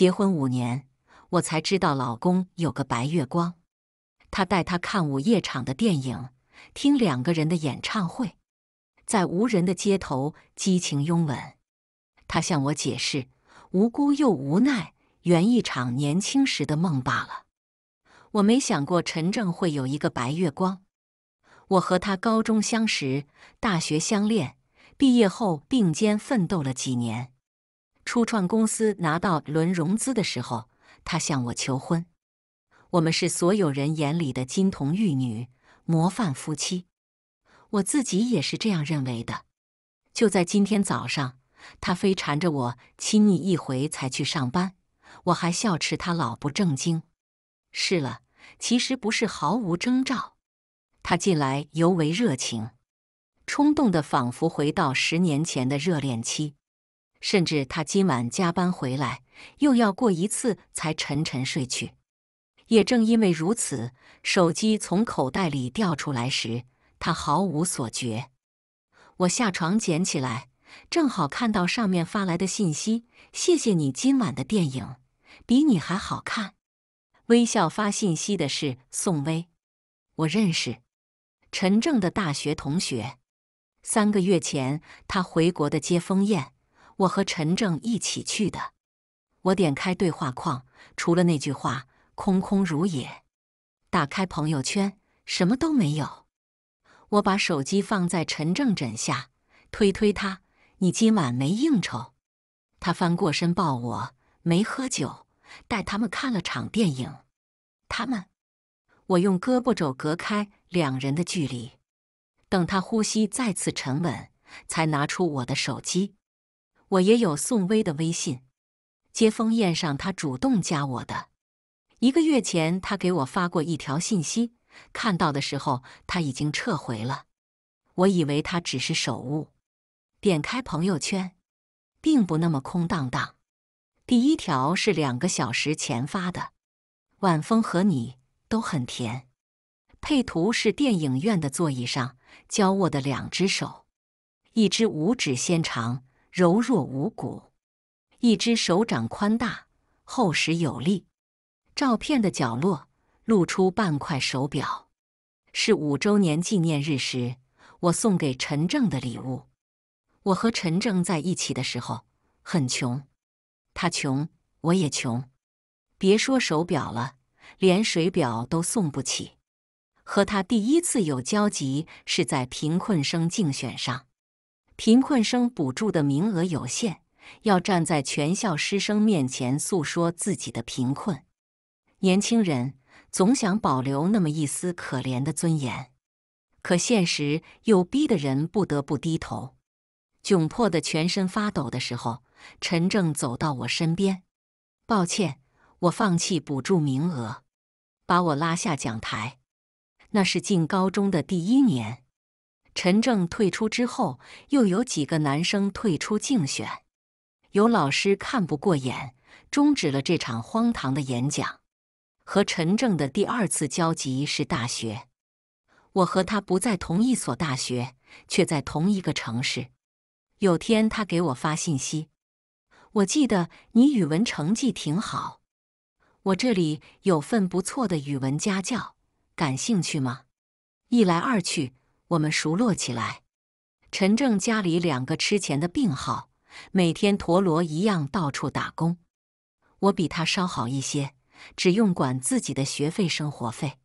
结婚五年，我才知道老公有个白月光。他带他看午夜场的电影，听两个人的演唱会，在无人的街头激情拥吻。他向我解释，无辜又无奈，圆一场年轻时的梦罢了。我没想过陈正会有一个白月光。我和他高中相识，大学相恋，毕业后并肩奋斗了几年。初创公司拿到轮融资的时候，他向我求婚。我们是所有人眼里的金童玉女、模范夫妻。我自己也是这样认为的。就在今天早上，他非缠着我亲昵一回才去上班。我还笑斥他老不正经。是了，其实不是毫无征兆。他近来尤为热情，冲动的仿佛回到十年前的热恋期。甚至他今晚加班回来，又要过一次才沉沉睡去。也正因为如此，手机从口袋里掉出来时，他毫无所觉。我下床捡起来，正好看到上面发来的信息：“谢谢你今晚的电影，比你还好看。”微笑发信息的是宋薇，我认识陈正的大学同学。三个月前他回国的接风宴。我和陈正一起去的。我点开对话框，除了那句话，空空如也。打开朋友圈，什么都没有。我把手机放在陈正枕下，推推他：“你今晚没应酬？”他翻过身抱我，没喝酒，带他们看了场电影。他们？我用胳膊肘隔开两人的距离，等他呼吸再次沉稳，才拿出我的手机。我也有宋薇的微信，接风宴上他主动加我的。一个月前他给我发过一条信息，看到的时候他已经撤回了。我以为他只是手误，点开朋友圈，并不那么空荡荡。第一条是两个小时前发的，晚风和你都很甜，配图是电影院的座椅上交握的两只手，一只五指纤长。柔弱无骨，一只手掌宽大、厚实有力。照片的角落露出半块手表，是五周年纪念日时我送给陈正的礼物。我和陈正在一起的时候很穷，他穷我也穷，别说手表了，连水表都送不起。和他第一次有交集是在贫困生竞选上。贫困生补助的名额有限，要站在全校师生面前诉说自己的贫困。年轻人总想保留那么一丝可怜的尊严，可现实又逼得人不得不低头。窘迫的全身发抖的时候，陈正走到我身边：“抱歉，我放弃补助名额，把我拉下讲台。”那是进高中的第一年。陈正退出之后，又有几个男生退出竞选。有老师看不过眼，终止了这场荒唐的演讲。和陈正的第二次交集是大学。我和他不在同一所大学，却在同一个城市。有天他给我发信息，我记得你语文成绩挺好，我这里有份不错的语文家教，感兴趣吗？一来二去。我们熟络起来。陈正家里两个吃钱的病号，每天陀螺一样到处打工。我比他稍好一些，只用管自己的学费、生活费，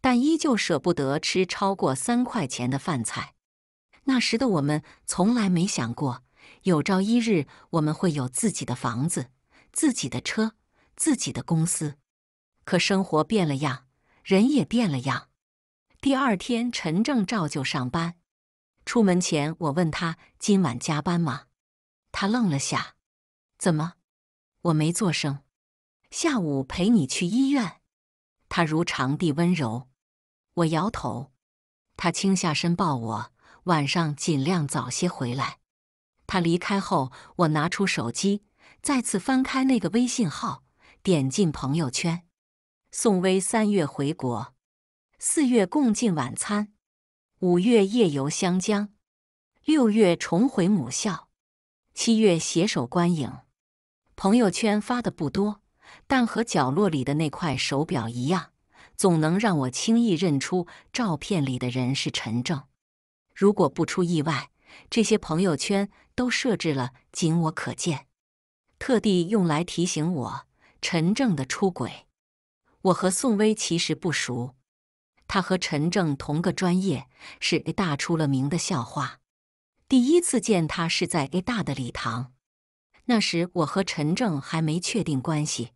但依旧舍不得吃超过三块钱的饭菜。那时的我们从来没想过，有朝一日我们会有自己的房子、自己的车、自己的公司。可生活变了样，人也变了样。第二天，陈正照旧上班。出门前，我问他今晚加班吗？他愣了下，怎么？我没做声。下午陪你去医院。他如常地温柔。我摇头。他倾下身抱我，晚上尽量早些回来。他离开后，我拿出手机，再次翻开那个微信号，点进朋友圈。宋薇三月回国。四月共进晚餐，五月夜游湘江，六月重回母校，七月携手观影。朋友圈发的不多，但和角落里的那块手表一样，总能让我轻易认出照片里的人是陈正。如果不出意外，这些朋友圈都设置了仅我可见，特地用来提醒我陈正的出轨。我和宋薇其实不熟。他和陈正同个专业，是 A 大出了名的校花。第一次见他是在 A 大的礼堂，那时我和陈正还没确定关系。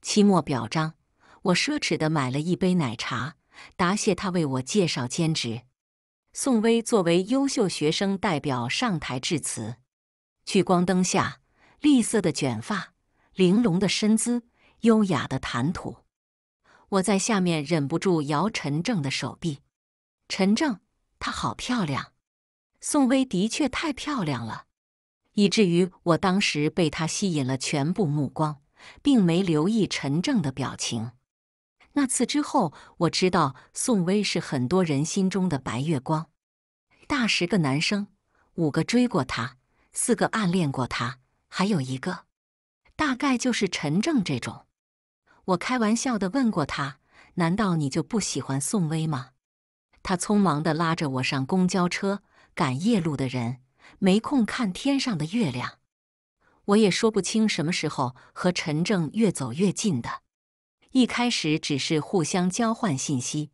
期末表彰，我奢侈的买了一杯奶茶答谢他为我介绍兼职。宋薇作为优秀学生代表上台致辞，聚光灯下，栗色的卷发，玲珑的身姿，优雅的谈吐。我在下面忍不住摇陈正的手臂，陈正，她好漂亮。宋薇的确太漂亮了，以至于我当时被她吸引了全部目光，并没留意陈正的表情。那次之后，我知道宋薇是很多人心中的白月光。大十个男生，五个追过她，四个暗恋过她，还有一个，大概就是陈正这种。我开玩笑的问过他：“难道你就不喜欢宋薇吗？”他匆忙的拉着我上公交车，赶夜路的人没空看天上的月亮。我也说不清什么时候和陈正越走越近的，一开始只是互相交换信息。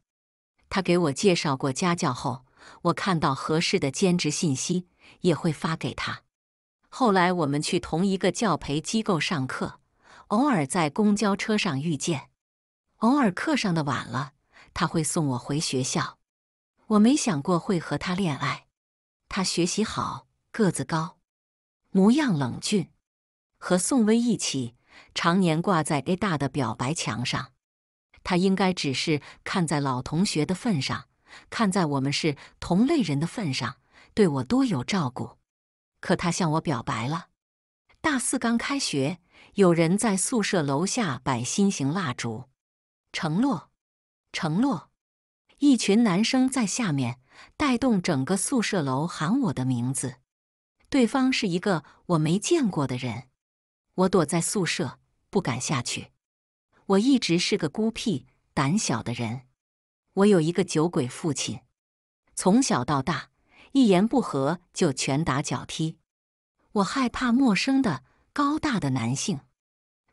他给我介绍过家教后，我看到合适的兼职信息也会发给他。后来我们去同一个教培机构上课。偶尔在公交车上遇见，偶尔课上的晚了，他会送我回学校。我没想过会和他恋爱。他学习好，个子高，模样冷峻，和宋威一起常年挂在 A 大的表白墙上。他应该只是看在老同学的份上，看在我们是同类人的份上，对我多有照顾。可他向我表白了，大四刚开学。有人在宿舍楼下摆新型蜡烛，承诺，承诺。一群男生在下面带动整个宿舍楼喊我的名字。对方是一个我没见过的人。我躲在宿舍不敢下去。我一直是个孤僻胆小的人。我有一个酒鬼父亲，从小到大一言不合就拳打脚踢。我害怕陌生的。高大的男性，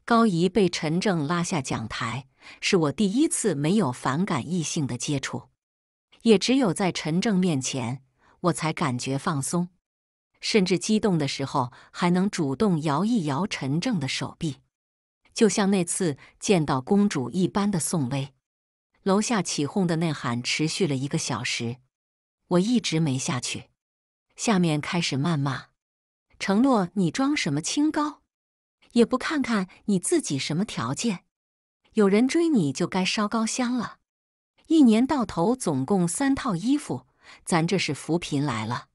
高仪被陈正拉下讲台，是我第一次没有反感异性的接触。也只有在陈正面前，我才感觉放松，甚至激动的时候还能主动摇一摇陈正的手臂，就像那次见到公主一般的宋薇。楼下起哄的呐喊持续了一个小时，我一直没下去。下面开始谩骂。承诺，你装什么清高？也不看看你自己什么条件？有人追你就该烧高香了。一年到头总共三套衣服，咱这是扶贫来了？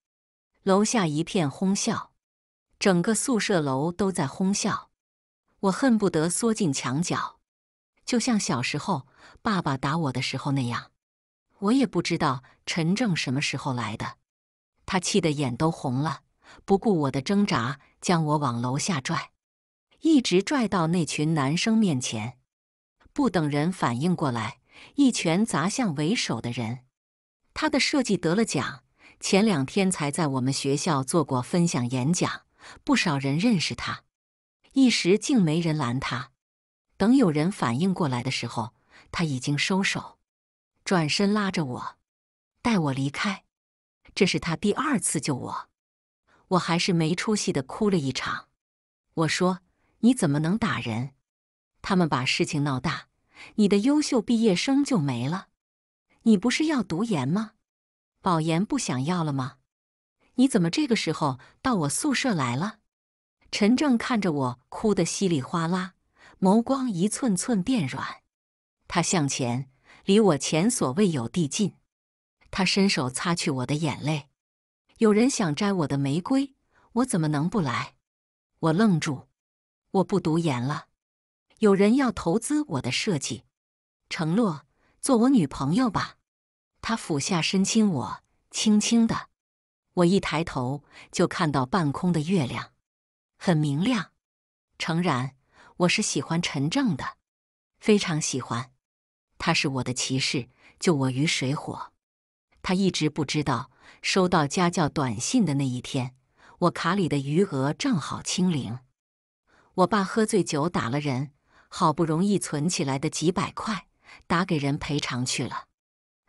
楼下一片哄笑，整个宿舍楼都在哄笑。我恨不得缩进墙角，就像小时候爸爸打我的时候那样。我也不知道陈正什么时候来的，他气得眼都红了。不顾我的挣扎，将我往楼下拽，一直拽到那群男生面前。不等人反应过来，一拳砸向为首的人。他的设计得了奖，前两天才在我们学校做过分享演讲，不少人认识他。一时竟没人拦他。等有人反应过来的时候，他已经收手，转身拉着我，带我离开。这是他第二次救我。我还是没出息的哭了一场。我说：“你怎么能打人？他们把事情闹大，你的优秀毕业生就没了。你不是要读研吗？保研不想要了吗？你怎么这个时候到我宿舍来了？”陈正看着我哭得稀里哗啦，眸光一寸寸变软。他向前，离我前所未有递近。他伸手擦去我的眼泪。有人想摘我的玫瑰，我怎么能不来？我愣住，我不读研了。有人要投资我的设计，承诺做我女朋友吧。他俯下身亲我，轻轻的。我一抬头就看到半空的月亮，很明亮。诚然，我是喜欢陈正的，非常喜欢。他是我的骑士，救我于水火。他一直不知道。收到家教短信的那一天，我卡里的余额正好清零。我爸喝醉酒打了人，好不容易存起来的几百块打给人赔偿去了。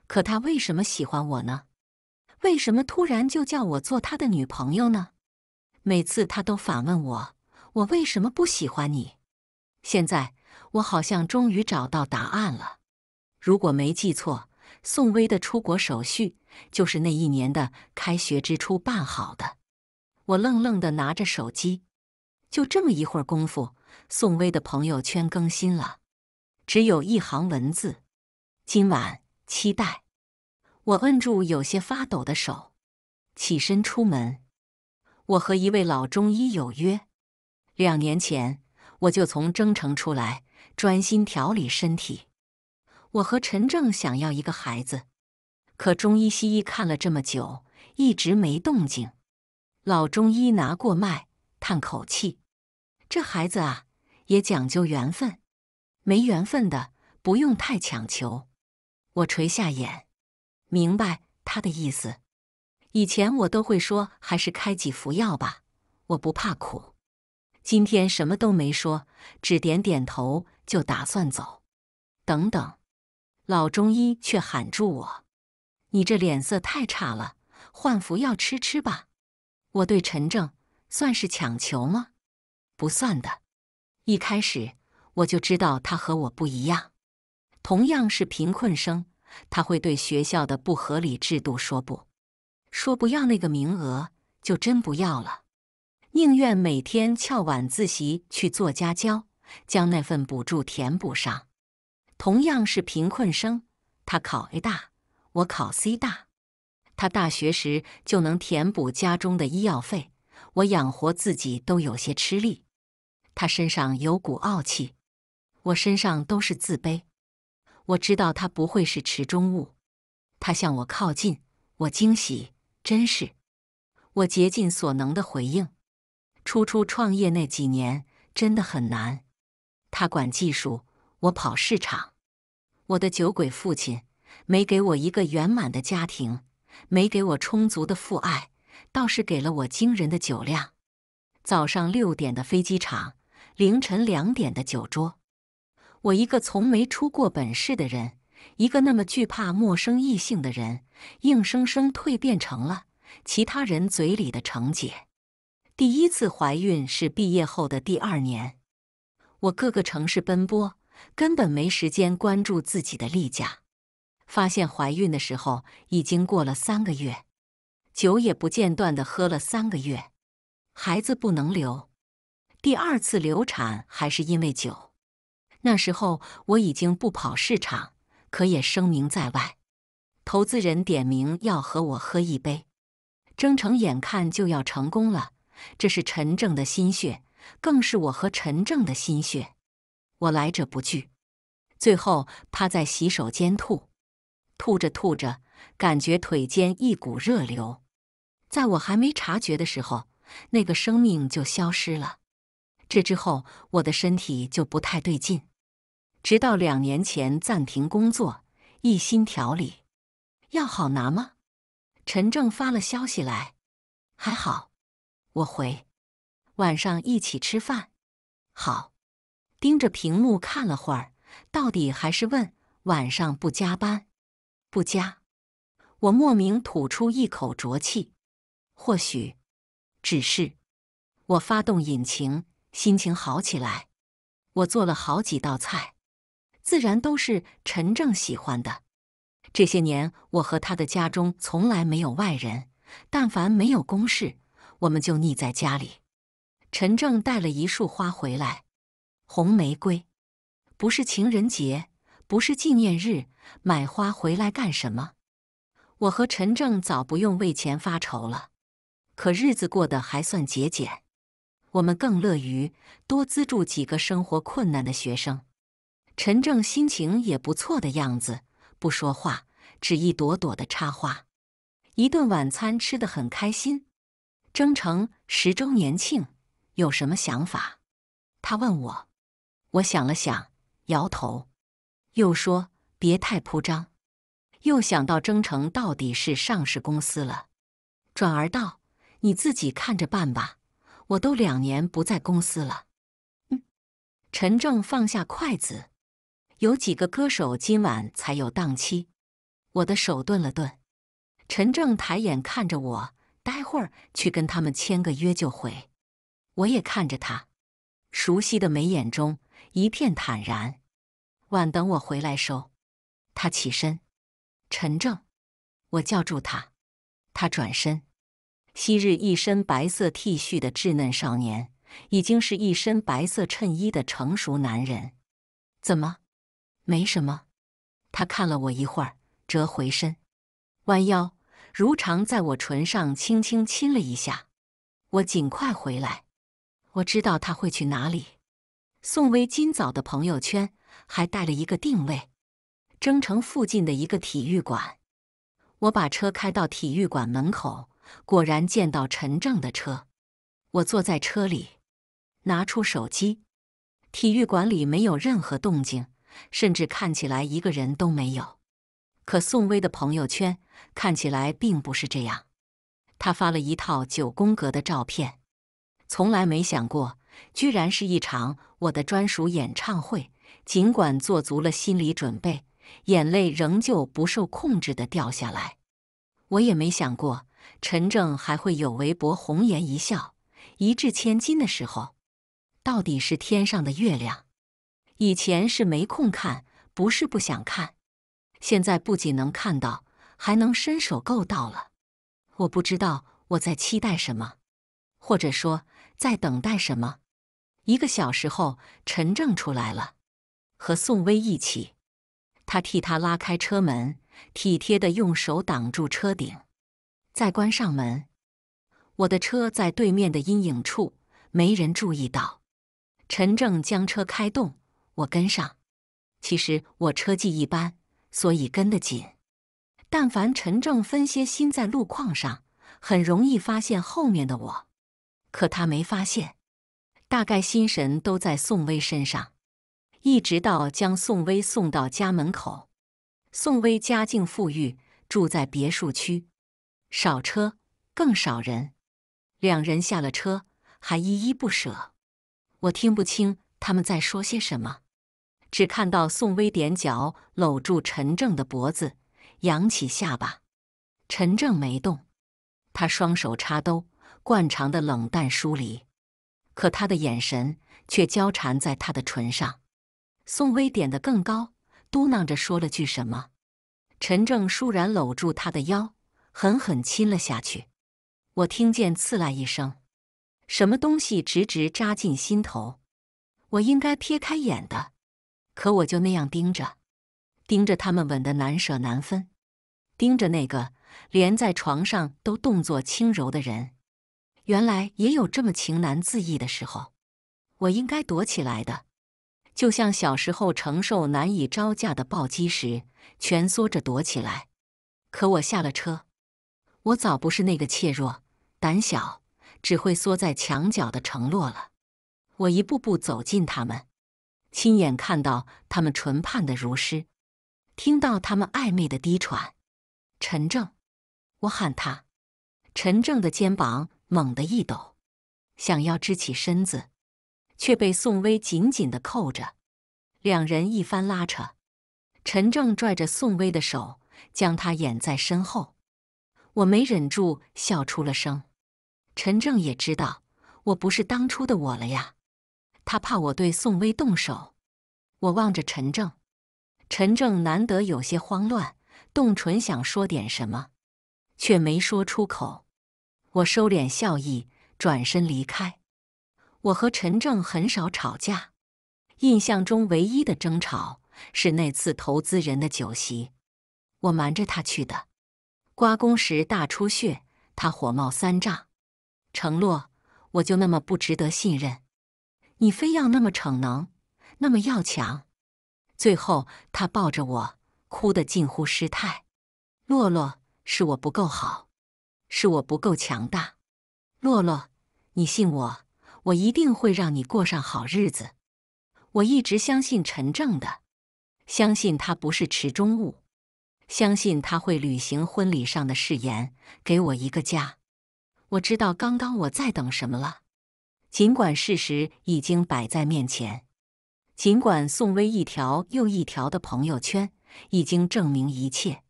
可他为什么喜欢我呢？为什么突然就叫我做他的女朋友呢？每次他都反问我，我为什么不喜欢你？现在我好像终于找到答案了。如果没记错，宋威的出国手续。就是那一年的开学之初办好的。我愣愣的拿着手机，就这么一会儿功夫，宋薇的朋友圈更新了，只有一行文字：“今晚期待。”我摁住有些发抖的手，起身出门。我和一位老中医有约。两年前我就从征程出来，专心调理身体。我和陈正想要一个孩子。可中医、西医看了这么久，一直没动静。老中医拿过脉，叹口气：“这孩子啊，也讲究缘分，没缘分的不用太强求。”我垂下眼，明白他的意思。以前我都会说：“还是开几服药吧，我不怕苦。”今天什么都没说，只点点头就打算走。等等，老中医却喊住我。你这脸色太差了，换服药吃吃吧。我对陈正算是强求吗？不算的。一开始我就知道他和我不一样。同样是贫困生，他会对学校的不合理制度说不，说不要那个名额就真不要了，宁愿每天翘晚自习去做家教，将那份补助填补上。同样是贫困生，他考 A 大。我考 C 大，他大学时就能填补家中的医药费，我养活自己都有些吃力。他身上有股傲气，我身上都是自卑。我知道他不会是池中物。他向我靠近，我惊喜，真是。我竭尽所能的回应。初初创业那几年真的很难。他管技术，我跑市场。我的酒鬼父亲。没给我一个圆满的家庭，没给我充足的父爱，倒是给了我惊人的酒量。早上六点的飞机场，凌晨两点的酒桌，我一个从没出过本市的人，一个那么惧怕陌生异性的人，硬生生蜕变成了其他人嘴里的程姐。第一次怀孕是毕业后的第二年，我各个城市奔波，根本没时间关注自己的例假。发现怀孕的时候已经过了三个月，酒也不间断的喝了三个月，孩子不能留。第二次流产还是因为酒。那时候我已经不跑市场，可也声名在外。投资人点名要和我喝一杯，征程眼看就要成功了，这是陈正的心血，更是我和陈正的心血。我来者不拒，最后趴在洗手间吐。吐着吐着，感觉腿间一股热流，在我还没察觉的时候，那个生命就消失了。这之后，我的身体就不太对劲，直到两年前暂停工作，一心调理。药好拿吗？陈正发了消息来，还好。我回，晚上一起吃饭。好。盯着屏幕看了会儿，到底还是问：晚上不加班？不佳。我莫名吐出一口浊气。或许只是我发动引擎，心情好起来。我做了好几道菜，自然都是陈正喜欢的。这些年，我和他的家中从来没有外人。但凡没有公事，我们就腻在家里。陈正带了一束花回来，红玫瑰，不是情人节。不是纪念日，买花回来干什么？我和陈正早不用为钱发愁了，可日子过得还算节俭。我们更乐于多资助几个生活困难的学生。陈正心情也不错的样子，不说话，只一朵朵的插花。一顿晚餐吃得很开心。征程十周年庆有什么想法？他问我。我想了想，摇头。又说别太铺张，又想到征程到底是上市公司了，转而道：“你自己看着办吧，我都两年不在公司了。”嗯，陈正放下筷子。有几个歌手今晚才有档期，我的手顿了顿。陈正抬眼看着我，待会儿去跟他们签个约就回。我也看着他，熟悉的眉眼中一片坦然。晚等我回来收。他起身，陈正，我叫住他。他转身，昔日一身白色 T 恤的稚嫩少年，已经是一身白色衬衣的成熟男人。怎么？没什么。他看了我一会儿，折回身，弯腰，如常在我唇上轻轻亲了一下。我尽快回来。我知道他会去哪里。宋薇今早的朋友圈。还带了一个定位，征城附近的一个体育馆。我把车开到体育馆门口，果然见到陈正的车。我坐在车里，拿出手机。体育馆里没有任何动静，甚至看起来一个人都没有。可宋威的朋友圈看起来并不是这样。他发了一套九宫格的照片。从来没想过，居然是一场我的专属演唱会。尽管做足了心理准备，眼泪仍旧不受控制地掉下来。我也没想过陈正还会有围脖红颜一笑一掷千金的时候。到底是天上的月亮，以前是没空看，不是不想看。现在不仅能看到，还能伸手够到了。我不知道我在期待什么，或者说在等待什么。一个小时后，陈正出来了。和宋威一起，他替他拉开车门，体贴地用手挡住车顶，再关上门。我的车在对面的阴影处，没人注意到。陈正将车开动，我跟上。其实我车技一般，所以跟得紧。但凡陈正分些心在路况上，很容易发现后面的我，可他没发现，大概心神都在宋威身上。一直到将宋威送到家门口，宋威家境富裕，住在别墅区，少车更少人。两人下了车，还依依不舍。我听不清他们在说些什么，只看到宋威踮脚搂住陈正的脖子，扬起下巴。陈正没动，他双手插兜，惯常的冷淡疏离，可他的眼神却交缠在他的唇上。宋薇点得更高，嘟囔着说了句什么。陈正倏然搂住她的腰，狠狠亲了下去。我听见刺啦一声，什么东西直直扎进心头。我应该撇开眼的，可我就那样盯着，盯着他们吻得难舍难分，盯着那个连在床上都动作轻柔的人。原来也有这么情难自抑的时候。我应该躲起来的。就像小时候承受难以招架的暴击时，蜷缩着躲起来。可我下了车，我早不是那个怯弱、胆小、只会缩在墙角的承诺了。我一步步走近他们，亲眼看到他们唇畔的如诗，听到他们暧昧的低喘。陈正，我喊他。陈正的肩膀猛地一抖，想要支起身子。却被宋威紧紧的扣着，两人一番拉扯，陈正拽着宋威的手，将他掩在身后。我没忍住笑出了声，陈正也知道我不是当初的我了呀，他怕我对宋威动手。我望着陈正，陈正难得有些慌乱，动唇想说点什么，却没说出口。我收敛笑意，转身离开。我和陈正很少吵架，印象中唯一的争吵是那次投资人的酒席，我瞒着他去的，刮宫时大出血，他火冒三丈，承诺我就那么不值得信任，你非要那么逞能，那么要强，最后他抱着我哭得近乎失态，洛洛是我不够好，是我不够强大，洛洛你信我。我一定会让你过上好日子。我一直相信陈正的，相信他不是池中物，相信他会履行婚礼上的誓言，给我一个家。我知道刚刚我在等什么了。尽管事实已经摆在面前，尽管宋薇一条又一条的朋友圈已经证明一切，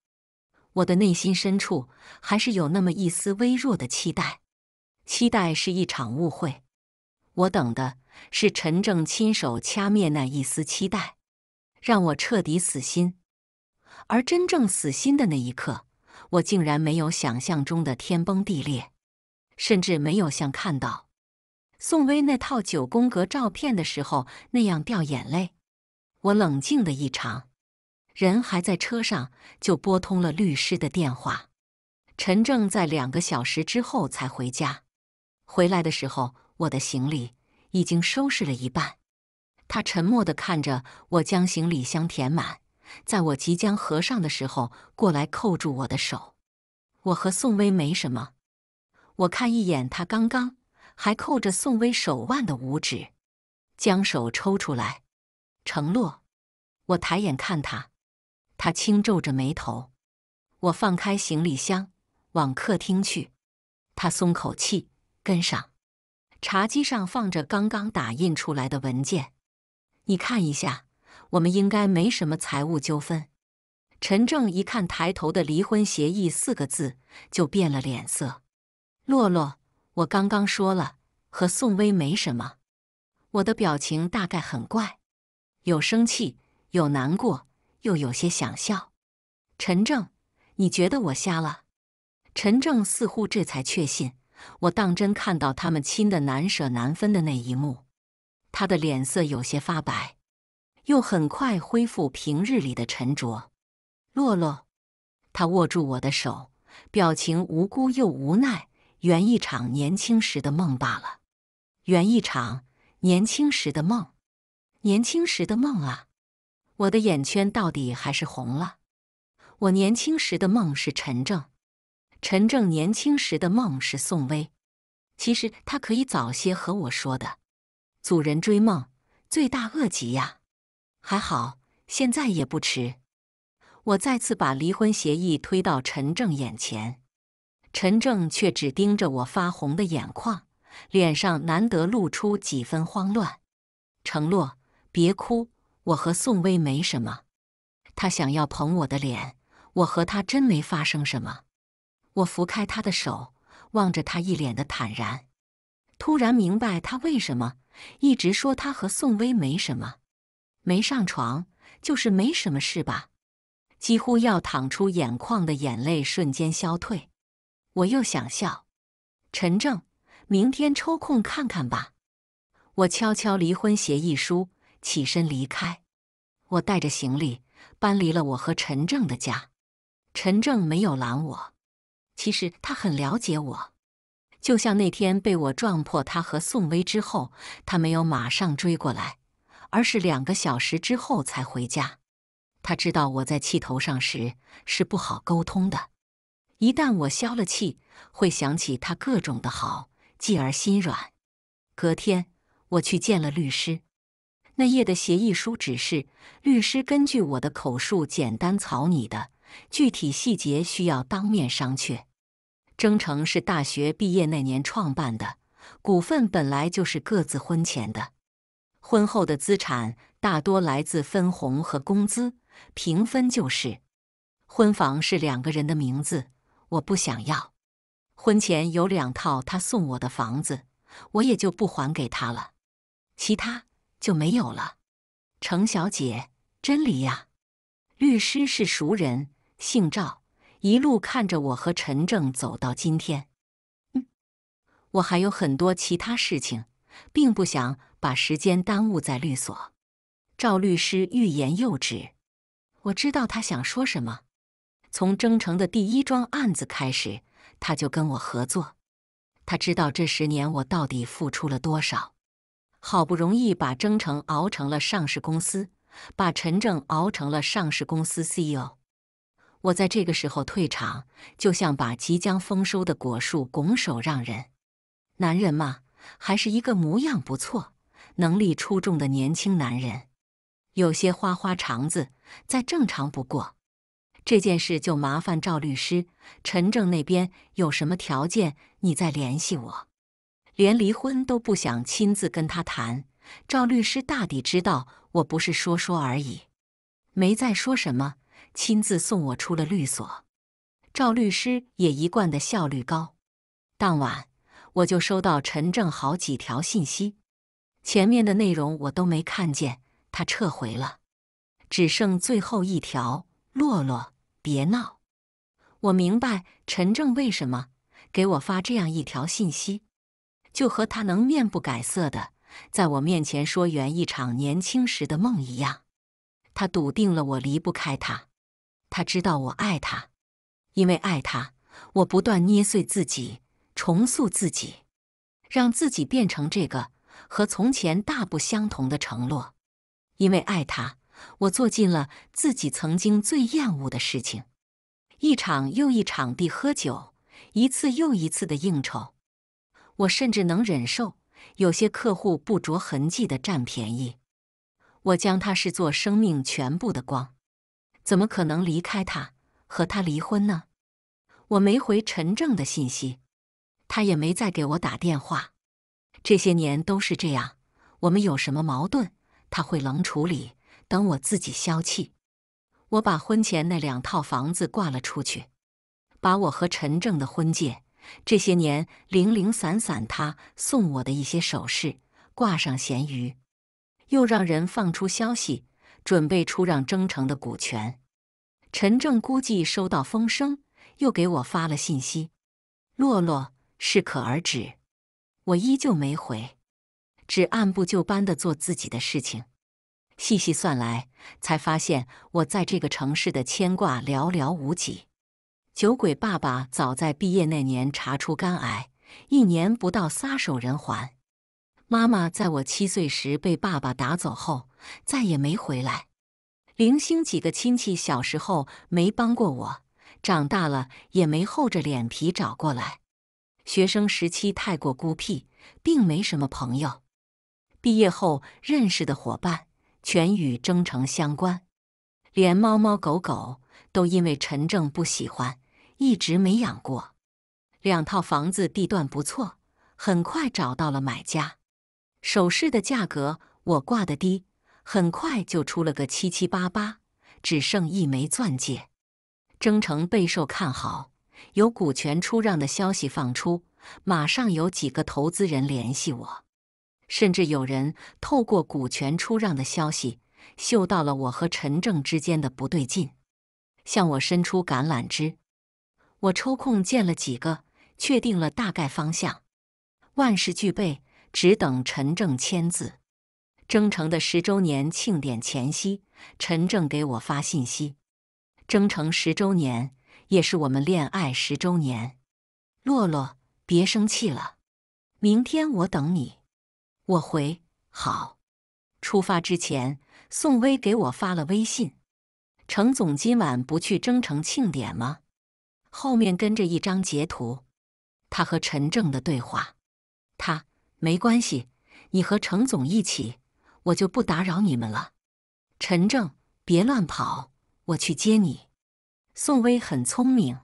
我的内心深处还是有那么一丝微弱的期待。期待是一场误会。我等的是陈正亲手掐灭那一丝期待，让我彻底死心。而真正死心的那一刻，我竟然没有想象中的天崩地裂，甚至没有像看到宋威那套九宫格照片的时候那样掉眼泪。我冷静的一常，人还在车上就拨通了律师的电话。陈正在两个小时之后才回家，回来的时候。我的行李已经收拾了一半，他沉默地看着我将行李箱填满，在我即将合上的时候，过来扣住我的手。我和宋薇没什么。我看一眼他刚刚还扣着宋薇手腕的五指，将手抽出来。承诺。我抬眼看他，他轻皱着眉头。我放开行李箱，往客厅去。他松口气，跟上。茶几上放着刚刚打印出来的文件，你看一下，我们应该没什么财务纠纷。陈正一看抬头的“离婚协议”四个字，就变了脸色。洛洛，我刚刚说了，和宋薇没什么。我的表情大概很怪，有生气，有难过，又有些想笑。陈正，你觉得我瞎了？陈正似乎这才确信。我当真看到他们亲的难舍难分的那一幕，他的脸色有些发白，又很快恢复平日里的沉着。洛洛，他握住我的手，表情无辜又无奈，圆一场年轻时的梦罢了，圆一场年轻时的梦，年轻时的梦啊！我的眼圈到底还是红了。我年轻时的梦是陈正。陈正年轻时的梦是宋薇，其实他可以早些和我说的。阻人追梦，罪大恶极呀！还好，现在也不迟。我再次把离婚协议推到陈正眼前，陈正却只盯着我发红的眼眶，脸上难得露出几分慌乱。承诺，别哭，我和宋薇没什么。他想要捧我的脸，我和他真没发生什么。我拂开他的手，望着他一脸的坦然，突然明白他为什么一直说他和宋薇没什么，没上床就是没什么事吧。几乎要淌出眼眶的眼泪瞬间消退，我又想笑。陈正，明天抽空看看吧。我悄悄离婚协议书，起身离开。我带着行李搬离了我和陈正的家。陈正没有拦我。其实他很了解我，就像那天被我撞破他和宋薇之后，他没有马上追过来，而是两个小时之后才回家。他知道我在气头上时是不好沟通的，一旦我消了气，会想起他各种的好，继而心软。隔天我去见了律师，那夜的协议书只是律师根据我的口述简单草拟的。具体细节需要当面商榷。征程是大学毕业那年创办的，股份本来就是各自婚前的，婚后的资产大多来自分红和工资，平分就是。婚房是两个人的名字，我不想要。婚前有两套他送我的房子，我也就不还给他了，其他就没有了。程小姐，真理呀，律师是熟人。姓赵，一路看着我和陈正走到今天。嗯，我还有很多其他事情，并不想把时间耽误在律所。赵律师欲言又止，我知道他想说什么。从征程的第一桩案子开始，他就跟我合作。他知道这十年我到底付出了多少，好不容易把征程熬成了上市公司，把陈正熬成了上市公司 CEO。我在这个时候退场，就像把即将丰收的果树拱手让人。男人嘛，还是一个模样不错、能力出众的年轻男人，有些花花肠子再正常不过。这件事就麻烦赵律师，陈正那边有什么条件，你再联系我。连离婚都不想亲自跟他谈，赵律师大抵知道我不是说说而已，没再说什么。亲自送我出了律所，赵律师也一贯的效率高。当晚我就收到陈正好几条信息，前面的内容我都没看见，他撤回了，只剩最后一条：“洛洛，别闹。”我明白陈正为什么给我发这样一条信息，就和他能面不改色的在我面前说圆一场年轻时的梦一样，他笃定了我离不开他。他知道我爱他，因为爱他，我不断捏碎自己，重塑自己，让自己变成这个和从前大不相同的承诺。因为爱他，我做尽了自己曾经最厌恶的事情，一场又一场地喝酒，一次又一次的应酬。我甚至能忍受有些客户不着痕迹的占便宜。我将它视作生命全部的光。怎么可能离开他和他离婚呢？我没回陈正的信息，他也没再给我打电话。这些年都是这样，我们有什么矛盾，他会冷处理，等我自己消气。我把婚前那两套房子挂了出去，把我和陈正的婚戒，这些年零零散散他送我的一些首饰挂上闲鱼，又让人放出消息。准备出让征程的股权，陈正估计收到风声，又给我发了信息：“洛洛，适可而止。”我依旧没回，只按部就班的做自己的事情。细细算来，才发现我在这个城市的牵挂寥寥无几。酒鬼爸爸早在毕业那年查出肝癌，一年不到撒手人寰。妈妈在我七岁时被爸爸打走后，再也没回来。零星几个亲戚小时候没帮过我，长大了也没厚着脸皮找过来。学生时期太过孤僻，并没什么朋友。毕业后认识的伙伴全与征程相关，连猫猫狗狗都因为陈正不喜欢，一直没养过。两套房子地段不错，很快找到了买家。首饰的价格我挂的低，很快就出了个七七八八，只剩一枚钻戒。征程备受看好，有股权出让的消息放出，马上有几个投资人联系我，甚至有人透过股权出让的消息嗅到了我和陈正之间的不对劲，向我伸出橄榄枝。我抽空见了几个，确定了大概方向，万事俱备。只等陈正签字。征程的十周年庆典前夕，陈正给我发信息：“征程十周年，也是我们恋爱十周年。洛洛，别生气了，明天我等你。”我回：“好。”出发之前，宋薇给我发了微信：“程总今晚不去征程庆典吗？”后面跟着一张截图，他和陈正的对话。他。没关系，你和程总一起，我就不打扰你们了。陈正，别乱跑，我去接你。宋薇很聪明，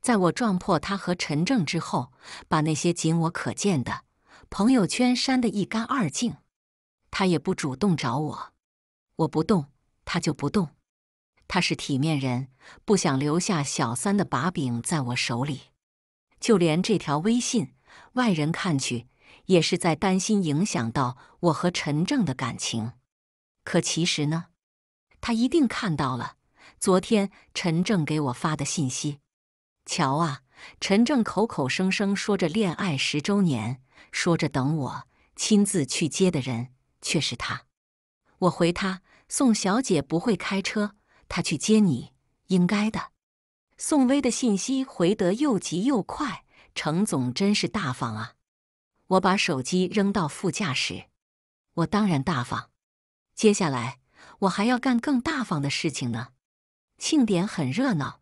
在我撞破他和陈正之后，把那些仅我可见的朋友圈删得一干二净。他也不主动找我，我不动，他就不动。他是体面人，不想留下小三的把柄在我手里。就连这条微信，外人看去。也是在担心影响到我和陈正的感情，可其实呢，他一定看到了昨天陈正给我发的信息。瞧啊，陈正口口声声说着恋爱十周年，说着等我亲自去接的人却是他。我回他：“宋小姐不会开车，他去接你应该的。”宋薇的信息回得又急又快，程总真是大方啊。我把手机扔到副驾驶，我当然大方。接下来我还要干更大方的事情呢。庆典很热闹，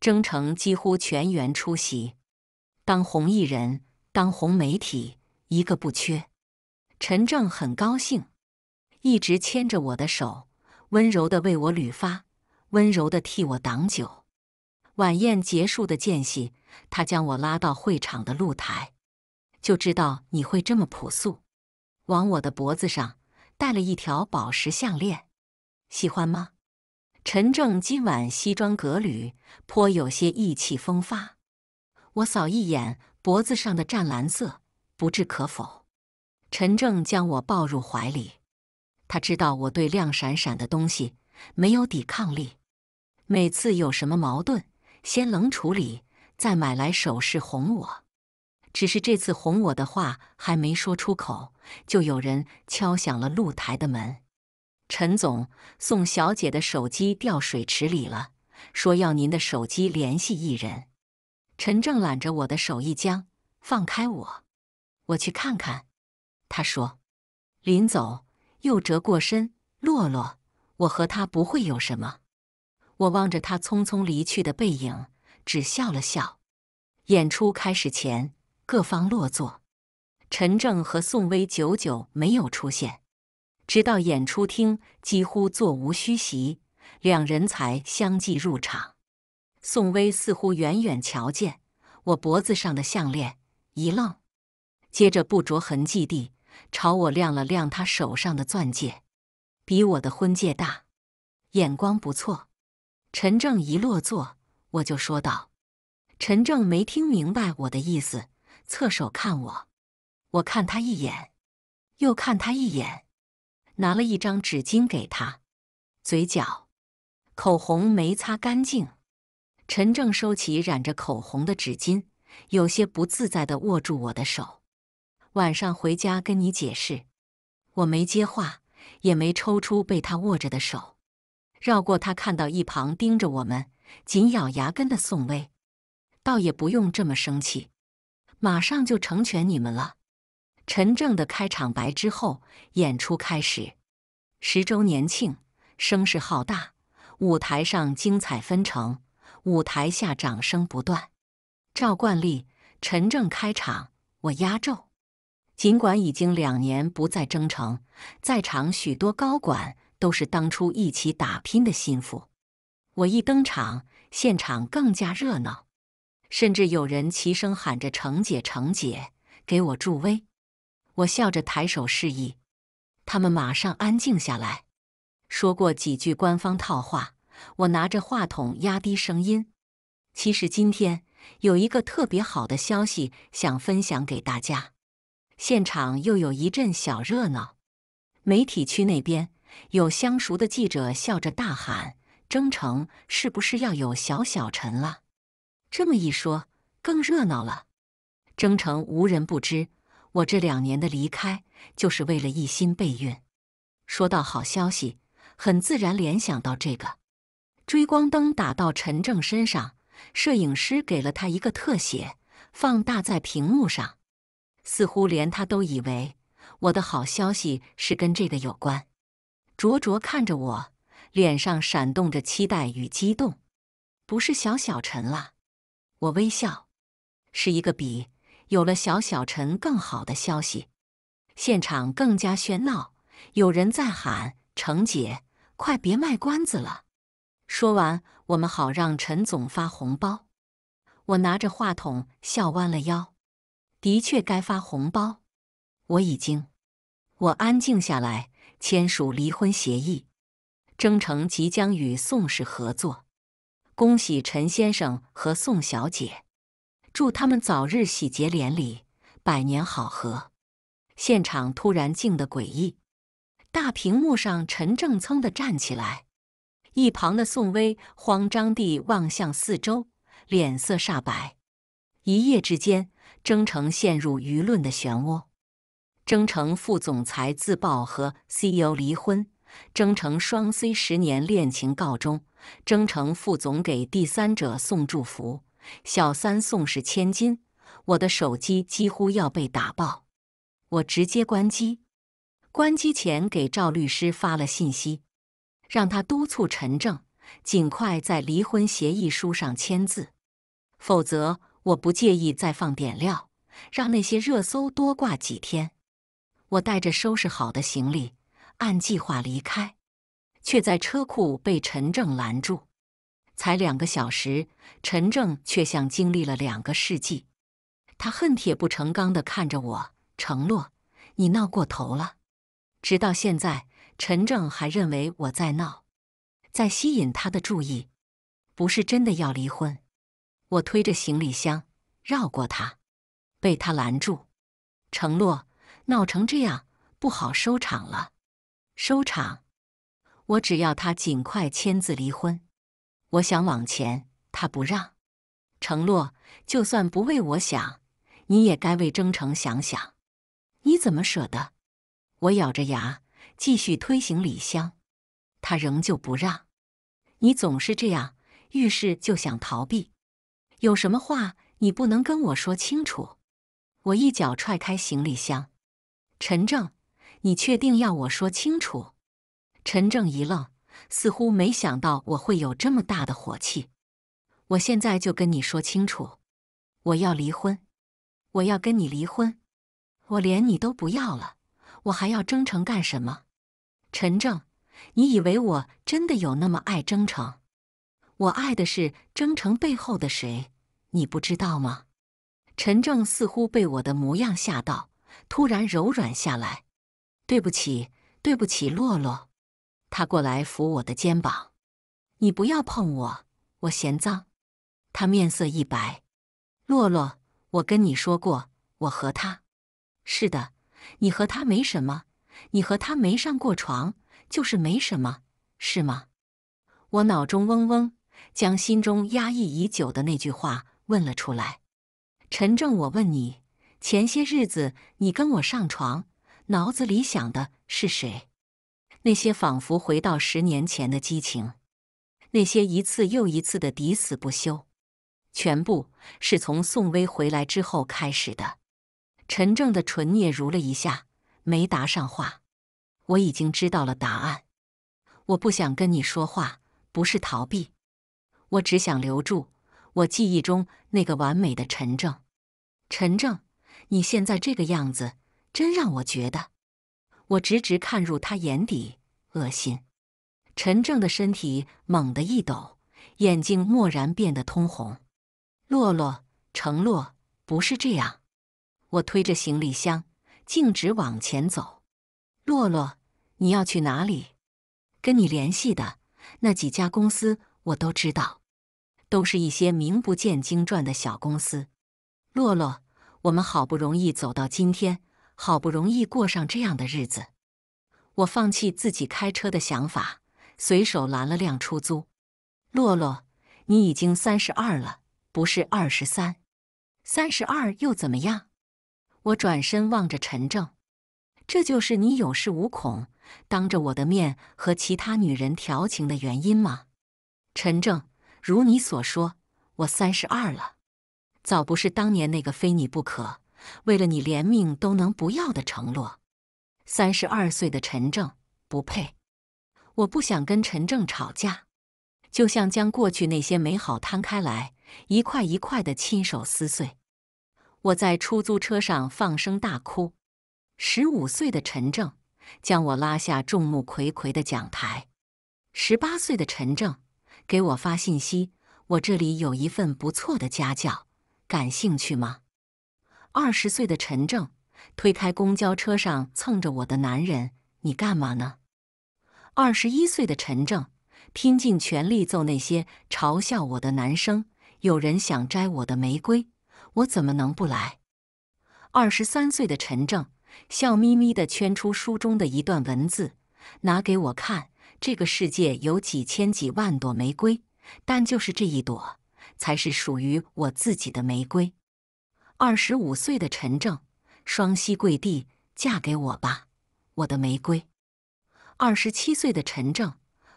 征程几乎全员出席，当红艺人、当红媒体一个不缺。陈正很高兴，一直牵着我的手，温柔的为我捋发，温柔的替我挡酒。晚宴结束的间隙，他将我拉到会场的露台。就知道你会这么朴素，往我的脖子上戴了一条宝石项链，喜欢吗？陈正今晚西装革履，颇有些意气风发。我扫一眼脖子上的湛蓝色，不置可否。陈正将我抱入怀里，他知道我对亮闪闪的东西没有抵抗力。每次有什么矛盾，先冷处理，再买来首饰哄我。只是这次哄我的话还没说出口，就有人敲响了露台的门。陈总，宋小姐的手机掉水池里了，说要您的手机联系一人。陈正揽着我的手一僵，放开我，我去看看。他说，临走又折过身，洛洛，我和他不会有什么。我望着他匆匆离去的背影，只笑了笑。演出开始前。各方落座，陈正和宋威久久没有出现，直到演出厅几乎座无虚席，两人才相继入场。宋威似乎远远瞧见我脖子上的项链，一愣，接着不着痕迹地朝我亮了亮他手上的钻戒，比我的婚戒大，眼光不错。陈正一落座，我就说道：“陈正，没听明白我的意思。”侧手看我，我看他一眼，又看他一眼，拿了一张纸巾给他，嘴角口红没擦干净。陈正收起染着口红的纸巾，有些不自在的握住我的手。晚上回家跟你解释。我没接话，也没抽出被他握着的手，绕过他，看到一旁盯着我们、紧咬牙根的宋薇，倒也不用这么生气。马上就成全你们了。陈正的开场白之后，演出开始。十周年庆，声势浩大，舞台上精彩纷呈，舞台下掌声不断。照惯例，陈正开场，我压轴。尽管已经两年不再征程，在场许多高管都是当初一起打拼的心腹。我一登场，现场更加热闹。甚至有人齐声喊着“程姐，程姐”，给我助威。我笑着抬手示意，他们马上安静下来。说过几句官方套话，我拿着话筒压低声音：“其实今天有一个特别好的消息想分享给大家。”现场又有一阵小热闹。媒体区那边有相熟的记者笑着大喊：“征程是不是要有小小陈了？”这么一说，更热闹了。征程无人不知，我这两年的离开，就是为了一心备孕。说到好消息，很自然联想到这个。追光灯打到陈正身上，摄影师给了他一个特写，放大在屏幕上。似乎连他都以为我的好消息是跟这个有关。灼灼看着我，脸上闪动着期待与激动。不是小小陈了。我微笑，是一个比有了小小陈更好的消息。现场更加喧闹，有人在喊：“程姐，快别卖关子了！”说完，我们好让陈总发红包。我拿着话筒笑弯了腰，的确该发红包。我已经，我安静下来，签署离婚协议。征程即将与宋氏合作。恭喜陈先生和宋小姐，祝他们早日喜结连理，百年好合。现场突然静得诡异，大屏幕上，陈正噌的站起来，一旁的宋薇慌张地望向四周，脸色煞白。一夜之间，征程陷入舆论的漩涡，征程副总裁自曝和 CEO 离婚，征程双 C 十年恋情告终。征程副总给第三者送祝福，小三送是千金，我的手机几乎要被打爆，我直接关机。关机前给赵律师发了信息，让他督促陈正尽快在离婚协议书上签字，否则我不介意再放点料，让那些热搜多挂几天。我带着收拾好的行李，按计划离开。却在车库被陈正拦住。才两个小时，陈正却像经历了两个世纪。他恨铁不成钢地看着我，承诺：“你闹过头了。”直到现在，陈正还认为我在闹，在吸引他的注意，不是真的要离婚。我推着行李箱绕过他，被他拦住。承诺闹成这样，不好收场了。收场。我只要他尽快签字离婚，我想往前，他不让。承诺就算不为我想，你也该为征程想想。你怎么舍得？我咬着牙继续推行李箱，他仍旧不让。你总是这样，遇事就想逃避。有什么话你不能跟我说清楚？我一脚踹开行李箱。陈正，你确定要我说清楚？陈正一愣，似乎没想到我会有这么大的火气。我现在就跟你说清楚，我要离婚，我要跟你离婚，我连你都不要了，我还要征程干什么？陈正，你以为我真的有那么爱征程？我爱的是征程背后的谁？你不知道吗？陈正似乎被我的模样吓到，突然柔软下来。对不起，对不起，洛洛。他过来扶我的肩膀，你不要碰我，我嫌脏。他面色一白，洛洛，我跟你说过，我和他是的，你和他没什么，你和他没上过床，就是没什么，是吗？我脑中嗡嗡，将心中压抑已久的那句话问了出来。陈正，我问你，前些日子你跟我上床，脑子里想的是谁？那些仿佛回到十年前的激情，那些一次又一次的抵死不休，全部是从宋薇回来之后开始的。陈正的唇嗫嚅了一下，没答上话。我已经知道了答案。我不想跟你说话，不是逃避，我只想留住我记忆中那个完美的陈正。陈正，你现在这个样子，真让我觉得……我直直看入他眼底。恶心！陈正的身体猛地一抖，眼睛蓦然变得通红。洛洛，承诺不是这样。我推着行李箱，径直往前走。洛洛，你要去哪里？跟你联系的那几家公司我都知道，都是一些名不见经传的小公司。洛洛，我们好不容易走到今天，好不容易过上这样的日子。我放弃自己开车的想法，随手拦了辆出租。洛洛，你已经三十二了，不是二十三。三十二又怎么样？我转身望着陈正，这就是你有恃无恐，当着我的面和其他女人调情的原因吗？陈正，如你所说，我三十二了，早不是当年那个非你不可，为了你连命都能不要的承诺。三十二岁的陈正不配，我不想跟陈正吵架。就像将过去那些美好摊开来，一块一块的亲手撕碎。我在出租车上放声大哭。十五岁的陈正将我拉下众目睽睽的讲台。十八岁的陈正给我发信息：“我这里有一份不错的家教，感兴趣吗？”二十岁的陈正。推开公交车上蹭着我的男人，你干嘛呢？二十一岁的陈正拼尽全力揍那些嘲笑我的男生。有人想摘我的玫瑰，我怎么能不来？二十三岁的陈正笑眯眯的圈出书中的一段文字，拿给我看。这个世界有几千几万朵玫瑰，但就是这一朵才是属于我自己的玫瑰。二十五岁的陈正。双膝跪地，嫁给我吧，我的玫瑰。二十七岁的陈正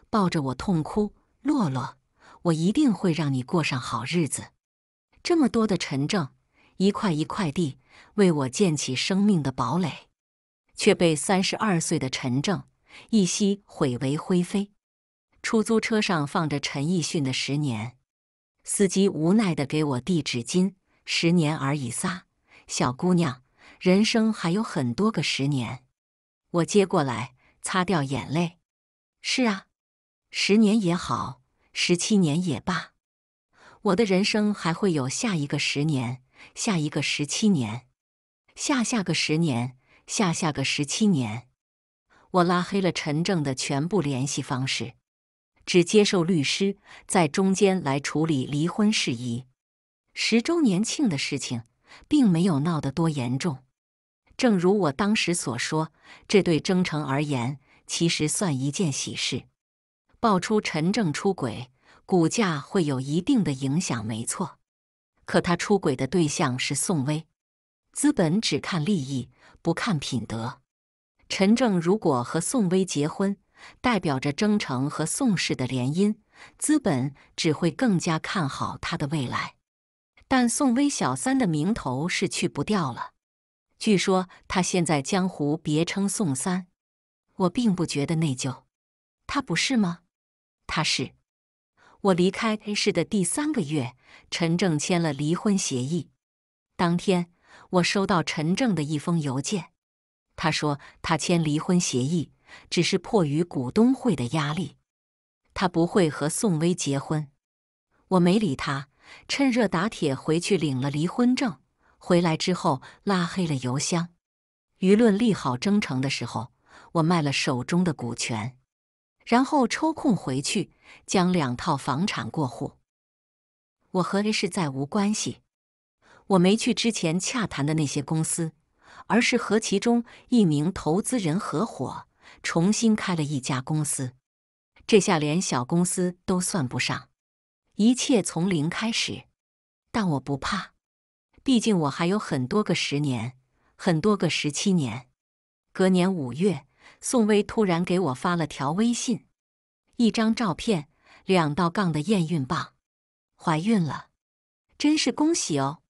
抱着我痛哭：“洛洛，我一定会让你过上好日子。”这么多的陈正，一块一块地为我建起生命的堡垒，却被三十二岁的陈正一夕毁为灰飞。出租车上放着陈奕迅的《十年》，司机无奈的给我递纸巾：“十年而已，撒，小姑娘。”人生还有很多个十年，我接过来擦掉眼泪。是啊，十年也好，十七年也罢，我的人生还会有下一个十年，下一个十七年，下下个十年，下下个十七年。我拉黑了陈正的全部联系方式，只接受律师在中间来处理离婚事宜。十周年庆的事情，并没有闹得多严重。正如我当时所说，这对征程而言其实算一件喜事。爆出陈正出轨，股价会有一定的影响，没错。可他出轨的对象是宋薇，资本只看利益，不看品德。陈正如果和宋薇结婚，代表着征程和宋氏的联姻，资本只会更加看好他的未来。但宋薇小三的名头是去不掉了。据说他现在江湖别称宋三，我并不觉得内疚，他不是吗？他是。我离开 A 市的第三个月，陈正签了离婚协议。当天，我收到陈正的一封邮件，他说他签离婚协议只是迫于股东会的压力，他不会和宋薇结婚。我没理他，趁热打铁回去领了离婚证。回来之后，拉黑了邮箱。舆论利好征程的时候，我卖了手中的股权，然后抽空回去将两套房产过户。我和 A 市再无关系。我没去之前洽谈的那些公司，而是和其中一名投资人合伙，重新开了一家公司。这下连小公司都算不上，一切从零开始。但我不怕。毕竟我还有很多个十年，很多个十七年。隔年五月，宋薇突然给我发了条微信，一张照片，两道杠的验孕棒，怀孕了，真是恭喜哦。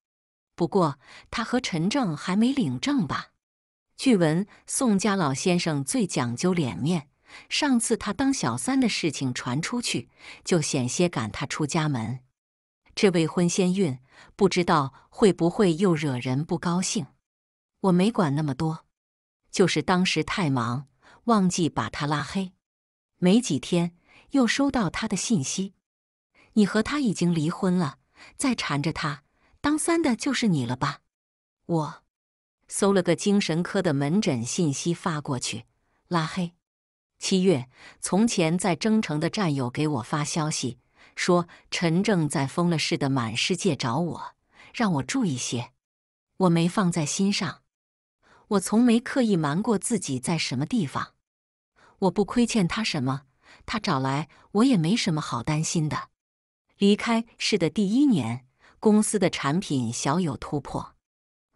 不过她和陈正还没领证吧？据闻宋家老先生最讲究脸面，上次他当小三的事情传出去，就险些赶他出家门。这未婚先孕，不知道会不会又惹人不高兴。我没管那么多，就是当时太忙，忘记把他拉黑。没几天又收到他的信息：“你和他已经离婚了，再缠着他，当三的就是你了吧？”我搜了个精神科的门诊信息发过去，拉黑。七月，从前在征程的战友给我发消息。说：“陈正在疯了似的满世界找我，让我注意些。”我没放在心上。我从没刻意瞒过自己在什么地方。我不亏欠他什么，他找来我也没什么好担心的。离开市的第一年，公司的产品小有突破，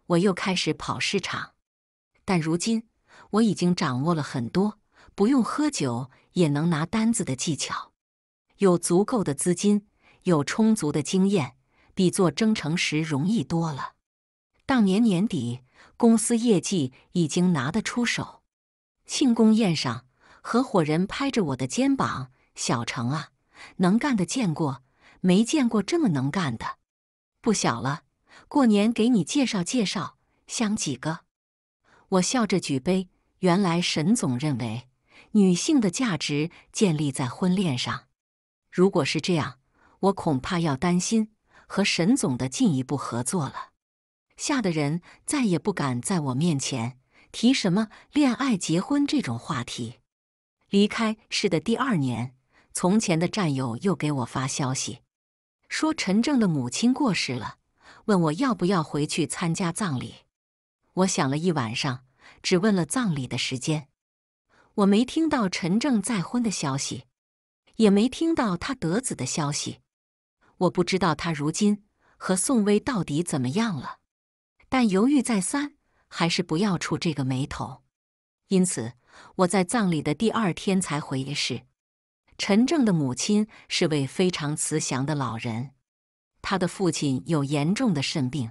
我又开始跑市场。但如今我已经掌握了很多不用喝酒也能拿单子的技巧。有足够的资金，有充足的经验，比做征程时容易多了。当年年底，公司业绩已经拿得出手。庆功宴上，合伙人拍着我的肩膀：“小程啊，能干的见过，没见过这么能干的。不小了，过年给你介绍介绍，相几个。”我笑着举杯。原来沈总认为，女性的价值建立在婚恋上。如果是这样，我恐怕要担心和沈总的进一步合作了。吓得人再也不敢在我面前提什么恋爱、结婚这种话题。离开市的第二年，从前的战友又给我发消息，说陈正的母亲过世了，问我要不要回去参加葬礼。我想了一晚上，只问了葬礼的时间。我没听到陈正再婚的消息。也没听到他得子的消息，我不知道他如今和宋威到底怎么样了，但犹豫再三，还是不要触这个霉头。因此，我在葬礼的第二天才回的是：陈正的母亲是位非常慈祥的老人，他的父亲有严重的肾病，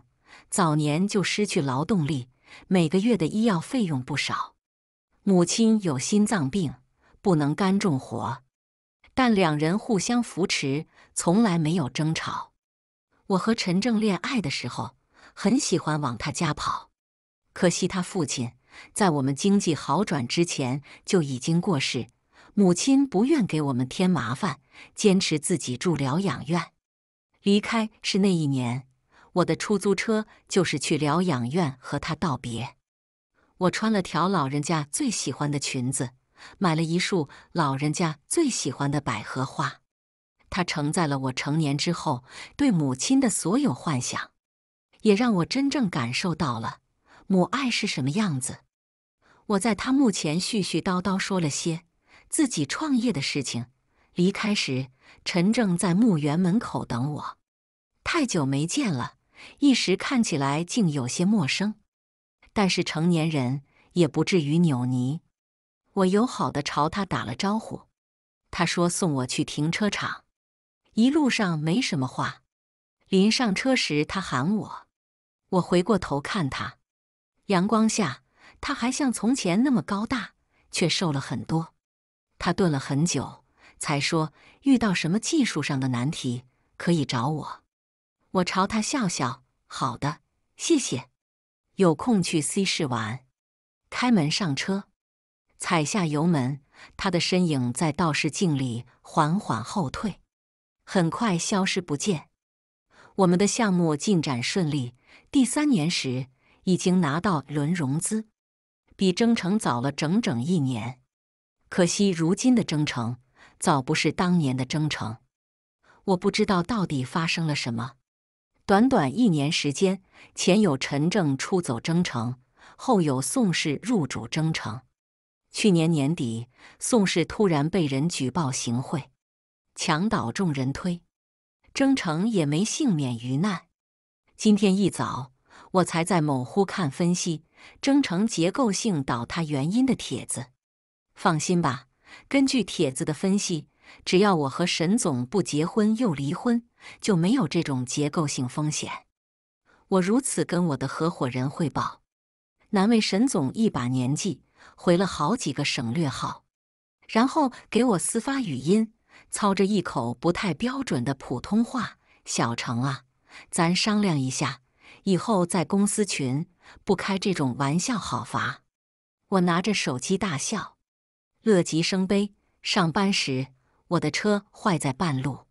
早年就失去劳动力，每个月的医药费用不少；母亲有心脏病，不能干重活。但两人互相扶持，从来没有争吵。我和陈正恋爱的时候，很喜欢往他家跑。可惜他父亲在我们经济好转之前就已经过世，母亲不愿给我们添麻烦，坚持自己住疗养院。离开是那一年，我的出租车就是去疗养院和他道别。我穿了条老人家最喜欢的裙子。买了一束老人家最喜欢的百合花，它承载了我成年之后对母亲的所有幻想，也让我真正感受到了母爱是什么样子。我在他墓前絮絮叨叨说了些自己创业的事情。离开时，陈正在墓园门口等我。太久没见了，一时看起来竟有些陌生，但是成年人也不至于扭捏。我友好的朝他打了招呼，他说送我去停车场，一路上没什么话。临上车时，他喊我，我回过头看他，阳光下他还像从前那么高大，却瘦了很多。他顿了很久，才说遇到什么技术上的难题可以找我。我朝他笑笑，好的，谢谢。有空去 C 市玩，开门上车。踩下油门，他的身影在倒视镜里缓缓后退，很快消失不见。我们的项目进展顺利，第三年时已经拿到轮融资，比征程早了整整一年。可惜如今的征程早不是当年的征程，我不知道到底发生了什么。短短一年时间，前有陈正出走征程，后有宋氏入主征程。去年年底，宋氏突然被人举报行贿，墙倒众人推，征程也没幸免于难。今天一早，我才在某乎看分析征程结构性倒塌原因的帖子。放心吧，根据帖子的分析，只要我和沈总不结婚又离婚，就没有这种结构性风险。我如此跟我的合伙人汇报，难为沈总一把年纪。回了好几个省略号，然后给我私发语音，操着一口不太标准的普通话：“小程啊，咱商量一下，以后在公司群不开这种玩笑好伐？”我拿着手机大笑，乐极生悲。上班时，我的车坏在半路，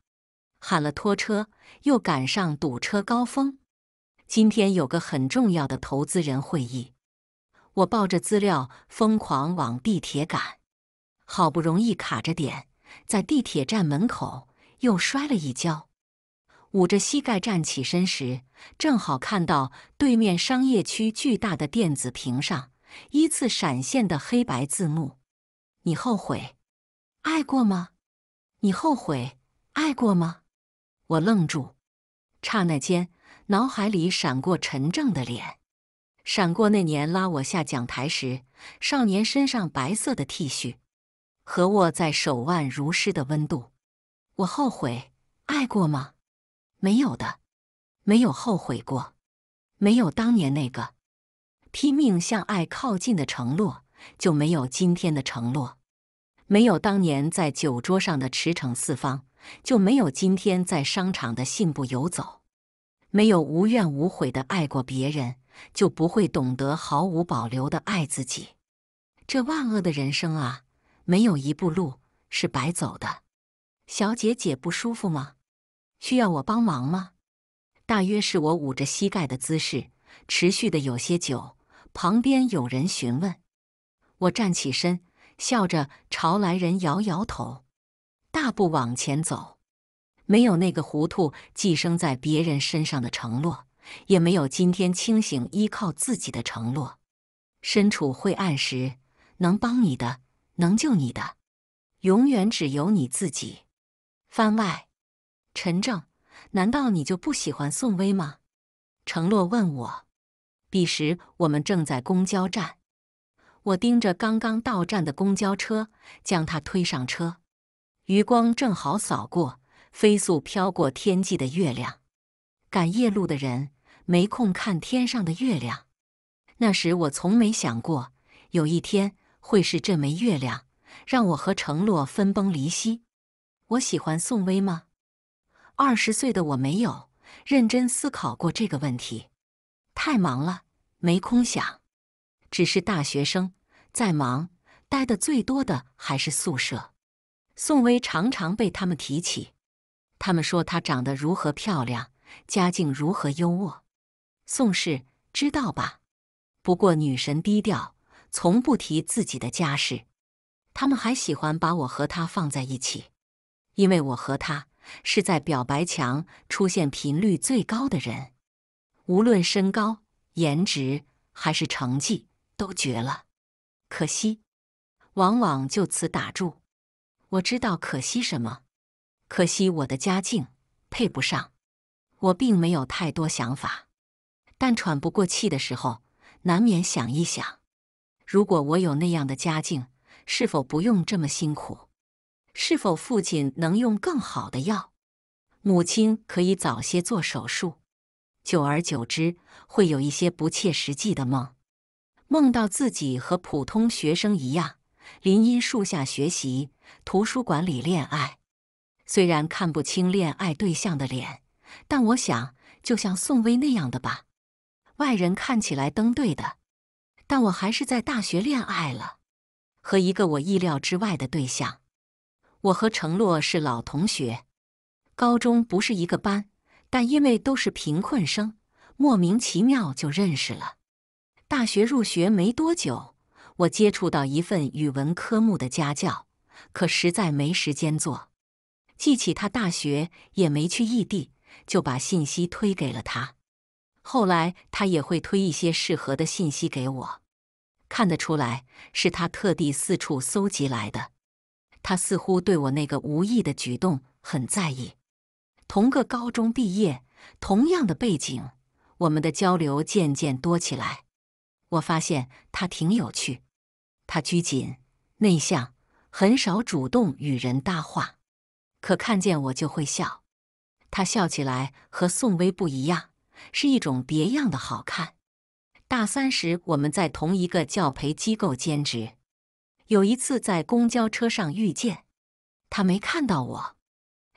喊了拖车，又赶上堵车高峰。今天有个很重要的投资人会议。我抱着资料疯狂往地铁赶，好不容易卡着点，在地铁站门口又摔了一跤，捂着膝盖站起身时，正好看到对面商业区巨大的电子屏上依次闪现的黑白字幕：“你后悔爱过吗？你后悔爱过吗？”我愣住，刹那间脑海里闪过陈正的脸。闪过那年拉我下讲台时，少年身上白色的 T 恤和握在手腕如诗的温度。我后悔爱过吗？没有的，没有后悔过。没有当年那个拼命向爱靠近的承诺，就没有今天的承诺；没有当年在酒桌上的驰骋四方，就没有今天在商场的信步游走；没有无怨无悔的爱过别人。就不会懂得毫无保留的爱自己。这万恶的人生啊，没有一步路是白走的。小姐姐不舒服吗？需要我帮忙吗？大约是我捂着膝盖的姿势持续的有些久，旁边有人询问。我站起身，笑着朝来人摇摇头，大步往前走。没有那个糊涂寄生在别人身上的承诺。也没有今天清醒，依靠自己的承诺。身处晦暗时，能帮你的，能救你的，永远只有你自己。番外，陈正，难道你就不喜欢宋威吗？承诺问我。彼时我们正在公交站，我盯着刚刚到站的公交车，将他推上车。余光正好扫过飞速飘过天际的月亮，赶夜路的人。没空看天上的月亮。那时我从没想过有一天会是这枚月亮让我和承诺分崩离析。我喜欢宋薇吗？二十岁的我没有认真思考过这个问题。太忙了，没空想。只是大学生，再忙，待的最多的还是宿舍。宋薇常常被他们提起，他们说她长得如何漂亮，家境如何优渥。宋氏知道吧？不过女神低调，从不提自己的家事。他们还喜欢把我和他放在一起，因为我和他是在表白墙出现频率最高的人。无论身高、颜值还是成绩，都绝了。可惜，往往就此打住。我知道可惜什么，可惜我的家境配不上。我并没有太多想法。但喘不过气的时候，难免想一想：如果我有那样的家境，是否不用这么辛苦？是否父亲能用更好的药？母亲可以早些做手术？久而久之，会有一些不切实际的梦，梦到自己和普通学生一样，林荫树下学习，图书馆里恋爱。虽然看不清恋爱对象的脸，但我想，就像宋威那样的吧。外人看起来登对的，但我还是在大学恋爱了，和一个我意料之外的对象。我和程洛是老同学，高中不是一个班，但因为都是贫困生，莫名其妙就认识了。大学入学没多久，我接触到一份语文科目的家教，可实在没时间做。记起他大学也没去异地，就把信息推给了他。后来他也会推一些适合的信息给我，看得出来是他特地四处搜集来的。他似乎对我那个无意的举动很在意。同个高中毕业，同样的背景，我们的交流渐渐多起来。我发现他挺有趣，他拘谨、内向，很少主动与人搭话，可看见我就会笑。他笑起来和宋薇不一样。是一种别样的好看。大三时，我们在同一个教培机构兼职，有一次在公交车上遇见，他没看到我，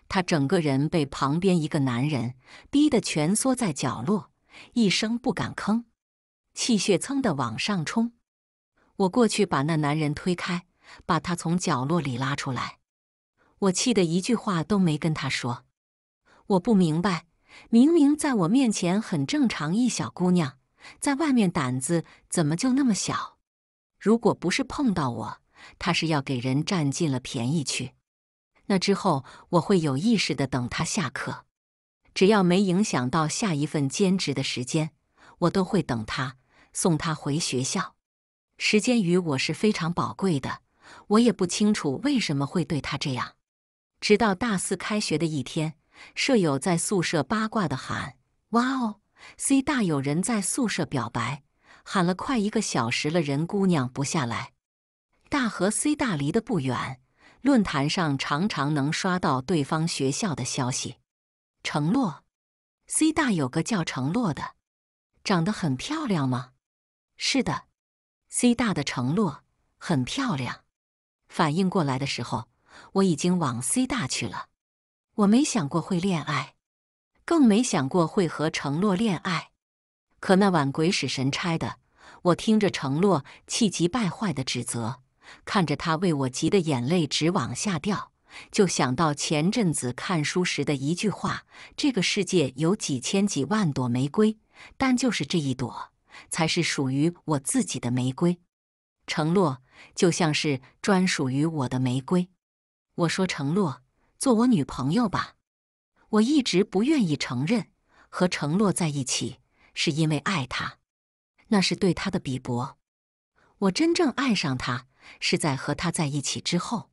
他整个人被旁边一个男人逼得蜷缩在角落，一声不敢吭，气血噌的往上冲。我过去把那男人推开，把他从角落里拉出来，我气得一句话都没跟他说。我不明白。明明在我面前很正常，一小姑娘，在外面胆子怎么就那么小？如果不是碰到我，她是要给人占尽了便宜去。那之后，我会有意识的等她下课，只要没影响到下一份兼职的时间，我都会等她，送她回学校。时间与我是非常宝贵的，我也不清楚为什么会对她这样。直到大四开学的一天。舍友在宿舍八卦的喊：“哇哦，C 大有人在宿舍表白，喊了快一个小时了，人姑娘不下来。”大和 C 大离得不远，论坛上常常能刷到对方学校的消息。承诺 c 大有个叫承诺的，长得很漂亮吗？是的，C 大的承诺很漂亮。反应过来的时候，我已经往 C 大去了。我没想过会恋爱，更没想过会和承诺恋爱。可那晚鬼使神差的，我听着承诺气急败坏的指责，看着他为我急得眼泪直往下掉，就想到前阵子看书时的一句话：“这个世界有几千几万朵玫瑰，但就是这一朵才是属于我自己的玫瑰。”承诺就像是专属于我的玫瑰。我说：“承诺。做我女朋友吧，我一直不愿意承认和承诺在一起，是因为爱他，那是对他的鄙薄。我真正爱上他，是在和他在一起之后。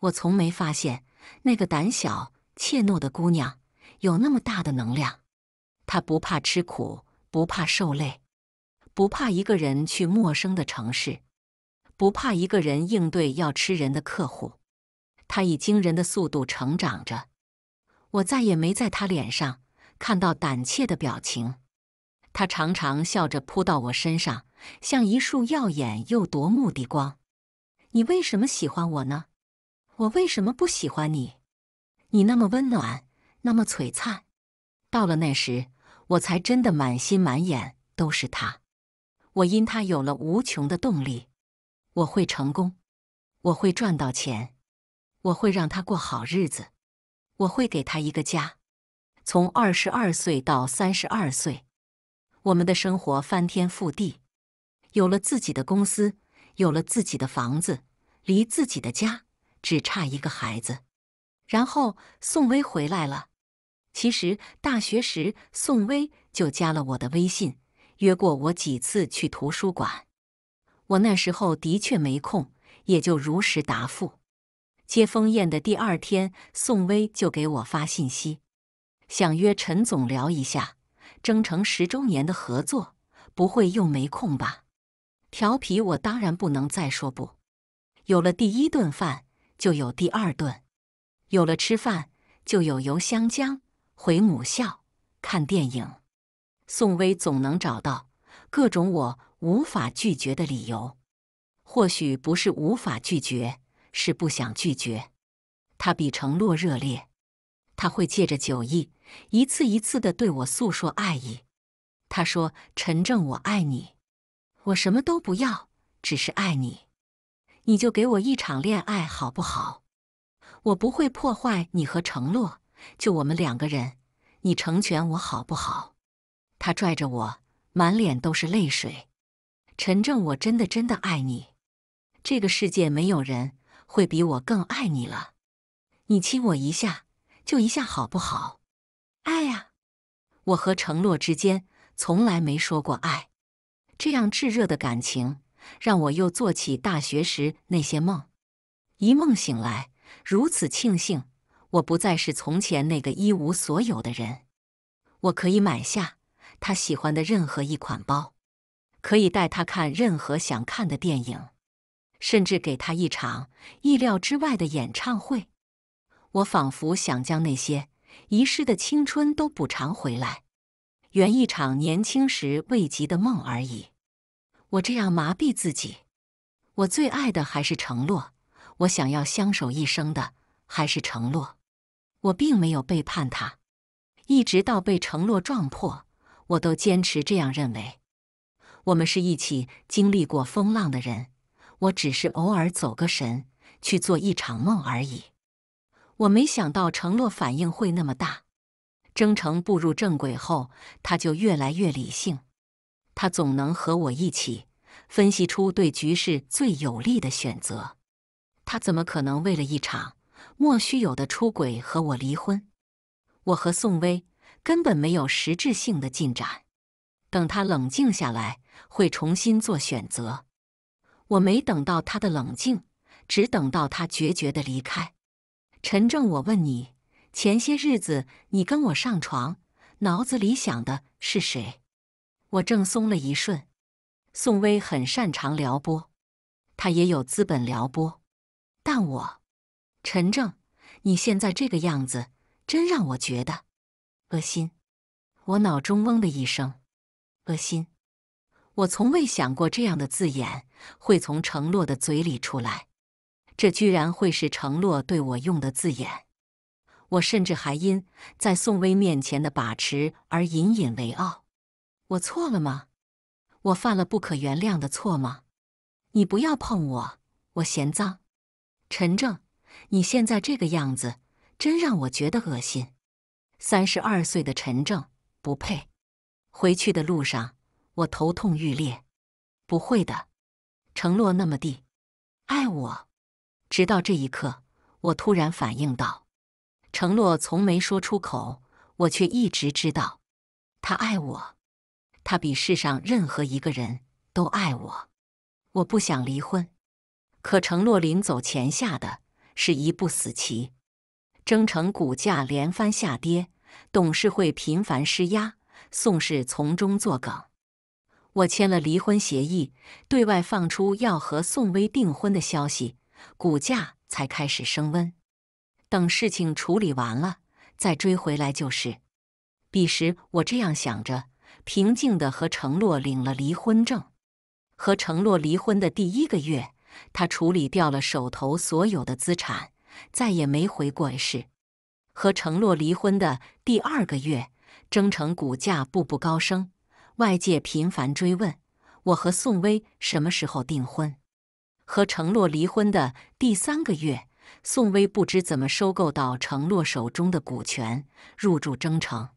我从没发现那个胆小怯懦的姑娘有那么大的能量，她不怕吃苦，不怕受累，不怕一个人去陌生的城市，不怕一个人应对要吃人的客户。他以惊人的速度成长着，我再也没在他脸上看到胆怯的表情。他常常笑着扑到我身上，像一束耀眼又夺目的光。你为什么喜欢我呢？我为什么不喜欢你？你那么温暖，那么璀璨。到了那时，我才真的满心满眼都是他。我因他有了无穷的动力，我会成功，我会赚到钱。我会让他过好日子，我会给他一个家。从二十二岁到三十二岁，我们的生活翻天覆地，有了自己的公司，有了自己的房子，离自己的家只差一个孩子。然后宋薇回来了。其实大学时宋薇就加了我的微信，约过我几次去图书馆。我那时候的确没空，也就如实答复。接风宴的第二天，宋薇就给我发信息，想约陈总聊一下《征程十周年的合作》，不会又没空吧？调皮，我当然不能再说不。有了第一顿饭，就有第二顿；有了吃饭，就有游湘江、回母校、看电影。宋薇总能找到各种我无法拒绝的理由，或许不是无法拒绝。是不想拒绝，他比承诺热烈，他会借着酒意一次一次的对我诉说爱意。他说：“陈正，我爱你，我什么都不要，只是爱你，你就给我一场恋爱好不好？我不会破坏你和承诺，就我们两个人，你成全我好不好？”他拽着我，满脸都是泪水。陈正，我真的真的爱你，这个世界没有人。会比我更爱你了，你亲我一下，就一下好不好？爱呀，我和程洛之间从来没说过爱，这样炙热的感情让我又做起大学时那些梦。一梦醒来，如此庆幸，我不再是从前那个一无所有的人。我可以买下他喜欢的任何一款包，可以带他看任何想看的电影。甚至给他一场意料之外的演唱会，我仿佛想将那些遗失的青春都补偿回来，圆一场年轻时未及的梦而已。我这样麻痹自己。我最爱的还是承诺，我想要相守一生的还是承诺。我并没有背叛他，一直到被承诺撞破，我都坚持这样认为。我们是一起经历过风浪的人。我只是偶尔走个神，去做一场梦而已。我没想到承诺反应会那么大。征程步入正轨后，他就越来越理性。他总能和我一起分析出对局势最有利的选择。他怎么可能为了一场莫须有的出轨和我离婚？我和宋薇根本没有实质性的进展。等他冷静下来，会重新做选择。我没等到他的冷静，只等到他决绝的离开。陈正，我问你，前些日子你跟我上床，脑子里想的是谁？我正松了一瞬。宋薇很擅长撩拨，她也有资本撩拨。但我，陈正，你现在这个样子，真让我觉得恶心。我脑中嗡的一声，恶心。我从未想过这样的字眼。会从承诺的嘴里出来，这居然会是承诺对我用的字眼。我甚至还因在宋威面前的把持而隐隐为傲。我错了吗？我犯了不可原谅的错吗？你不要碰我，我嫌脏。陈正，你现在这个样子真让我觉得恶心。三十二岁的陈正不配。回去的路上，我头痛欲裂。不会的。承诺那么地爱我，直到这一刻，我突然反应到，承诺从没说出口，我却一直知道，他爱我，他比世上任何一个人都爱我。我不想离婚，可承诺临走前下的是一步死棋。征程股价连番下跌，董事会频繁施压，宋氏从中作梗。我签了离婚协议，对外放出要和宋薇订婚的消息，股价才开始升温。等事情处理完了，再追回来就是。彼时我这样想着，平静的和承诺领了离婚证。和承诺离婚的第一个月，他处理掉了手头所有的资产，再也没回过市。和承诺离婚的第二个月，征程股价步步高升。外界频繁追问我和宋薇什么时候订婚，和程洛离婚的第三个月，宋薇不知怎么收购到程洛手中的股权，入驻征程。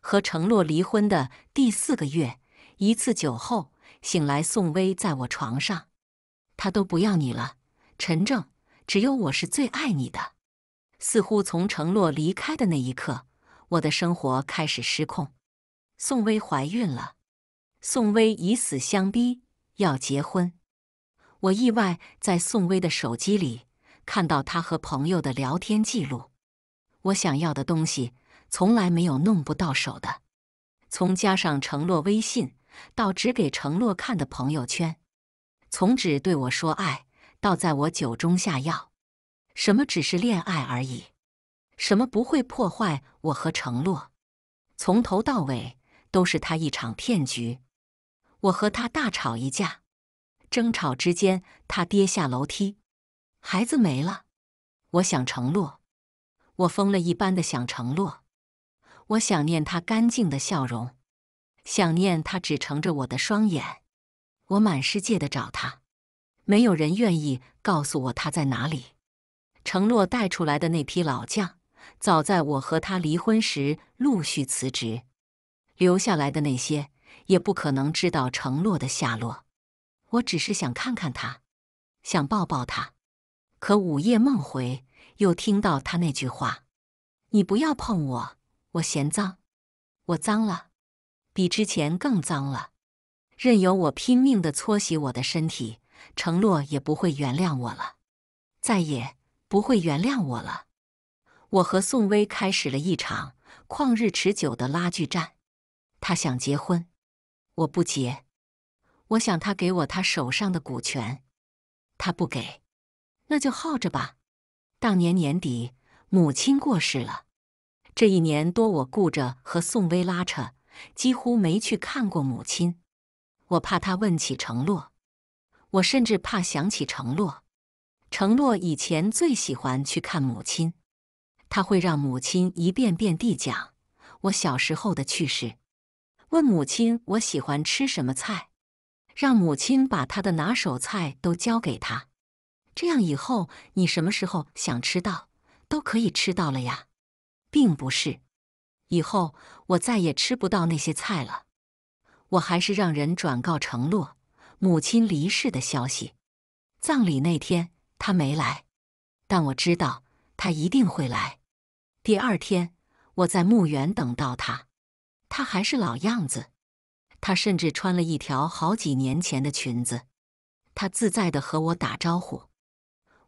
和程洛离婚的第四个月，一次酒后醒来，宋薇在我床上，他都不要你了，陈正，只有我是最爱你的。似乎从程洛离开的那一刻，我的生活开始失控。宋薇怀孕了，宋薇以死相逼要结婚。我意外在宋薇的手机里看到她和朋友的聊天记录。我想要的东西从来没有弄不到手的。从加上承诺微信到只给承诺看的朋友圈，从只对我说爱到在我酒中下药，什么只是恋爱而已，什么不会破坏我和承诺，从头到尾。都是他一场骗局，我和他大吵一架，争吵之间他跌下楼梯，孩子没了。我想承诺，我疯了一般的想承诺。我想念他干净的笑容，想念他只盛着我的双眼。我满世界的找他，没有人愿意告诉我他在哪里。承诺带出来的那批老将，早在我和他离婚时陆续辞职。留下来的那些也不可能知道承诺的下落，我只是想看看他，想抱抱他，可午夜梦回又听到他那句话：“你不要碰我，我嫌脏，我脏了，比之前更脏了。”任由我拼命的搓洗我的身体，承诺也不会原谅我了，再也不会原谅我了。我和宋薇开始了一场旷日持久的拉锯战。他想结婚，我不结。我想他给我他手上的股权，他不给，那就耗着吧。当年年底，母亲过世了。这一年多，我顾着和宋薇拉扯，几乎没去看过母亲。我怕他问起承诺，我甚至怕想起承诺。承诺以前最喜欢去看母亲，他会让母亲一遍遍地讲我小时候的趣事。问母亲我喜欢吃什么菜，让母亲把她的拿手菜都教给他，这样以后你什么时候想吃到，都可以吃到了呀。并不是，以后我再也吃不到那些菜了。我还是让人转告承诺母亲离世的消息。葬礼那天他没来，但我知道他一定会来。第二天我在墓园等到他。她还是老样子，她甚至穿了一条好几年前的裙子。他自在的和我打招呼，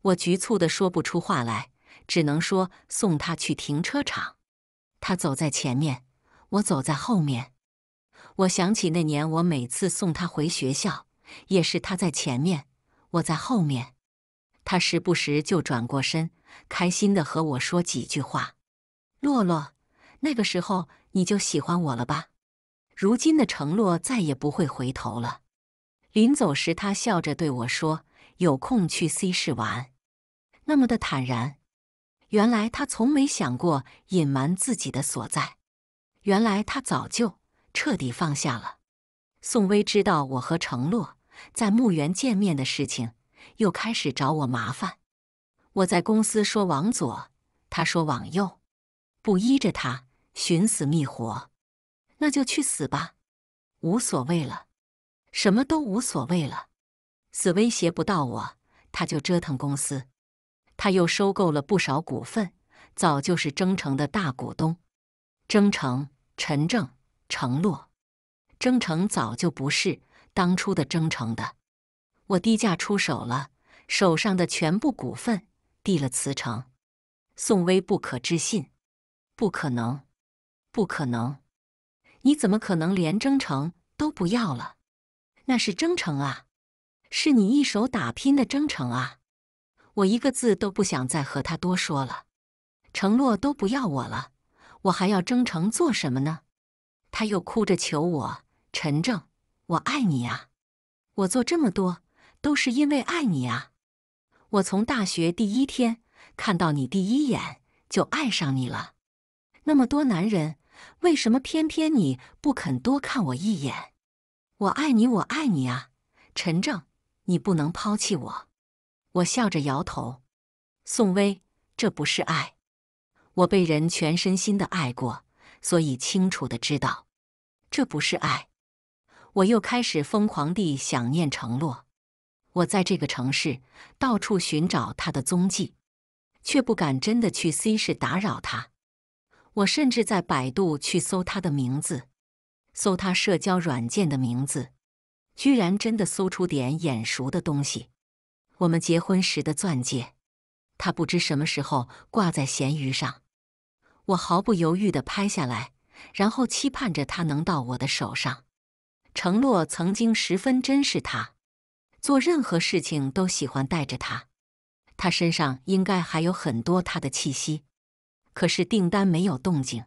我局促的说不出话来，只能说送他去停车场。他走在前面，我走在后面。我想起那年我每次送他回学校，也是他在前面，我在后面。他时不时就转过身，开心的和我说几句话。洛洛，那个时候。你就喜欢我了吧？如今的承诺再也不会回头了。临走时，他笑着对我说：“有空去 C 市玩。”那么的坦然。原来他从没想过隐瞒自己的所在。原来他早就彻底放下了。宋薇知道我和承诺在墓园见面的事情，又开始找我麻烦。我在公司说往左，他说往右，不依着他。寻死觅活，那就去死吧，无所谓了，什么都无所谓了。死威胁不到我，他就折腾公司，他又收购了不少股份，早就是征程的大股东。征程，陈正，承诺，征程早就不是当初的征程的，我低价出手了手上的全部股份，递了辞呈。宋威不可置信，不可能。不可能！你怎么可能连征程都不要了？那是征程啊，是你一手打拼的征程啊！我一个字都不想再和他多说了，承诺都不要我了，我还要征程做什么呢？他又哭着求我：“陈正，我爱你啊！我做这么多都是因为爱你啊！我从大学第一天看到你第一眼就爱上你了，那么多男人。”为什么偏偏你不肯多看我一眼？我爱你，我爱你啊，陈正，你不能抛弃我。我笑着摇头。宋薇，这不是爱。我被人全身心的爱过，所以清楚的知道，这不是爱。我又开始疯狂地想念承诺，我在这个城市到处寻找他的踪迹，却不敢真的去 C 市打扰他。我甚至在百度去搜他的名字，搜他社交软件的名字，居然真的搜出点眼熟的东西。我们结婚时的钻戒，他不知什么时候挂在闲鱼上。我毫不犹豫的拍下来，然后期盼着他能到我的手上。承诺曾经十分珍视他，做任何事情都喜欢带着他。他身上应该还有很多他的气息。可是订单没有动静，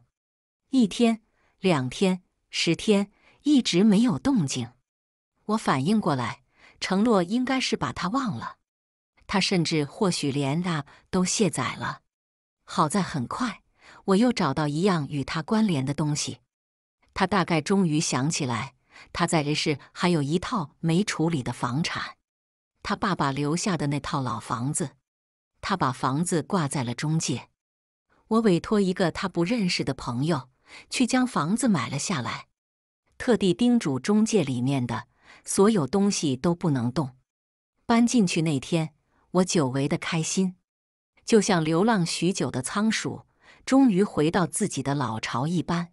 一天、两天、十天，一直没有动静。我反应过来，承诺应该是把他忘了，他甚至或许连那都卸载了。好在很快，我又找到一样与他关联的东西。他大概终于想起来，他在人市还有一套没处理的房产，他爸爸留下的那套老房子。他把房子挂在了中介。我委托一个他不认识的朋友去将房子买了下来，特地叮嘱中介里面的所有东西都不能动。搬进去那天，我久违的开心，就像流浪许久的仓鼠终于回到自己的老巢一般。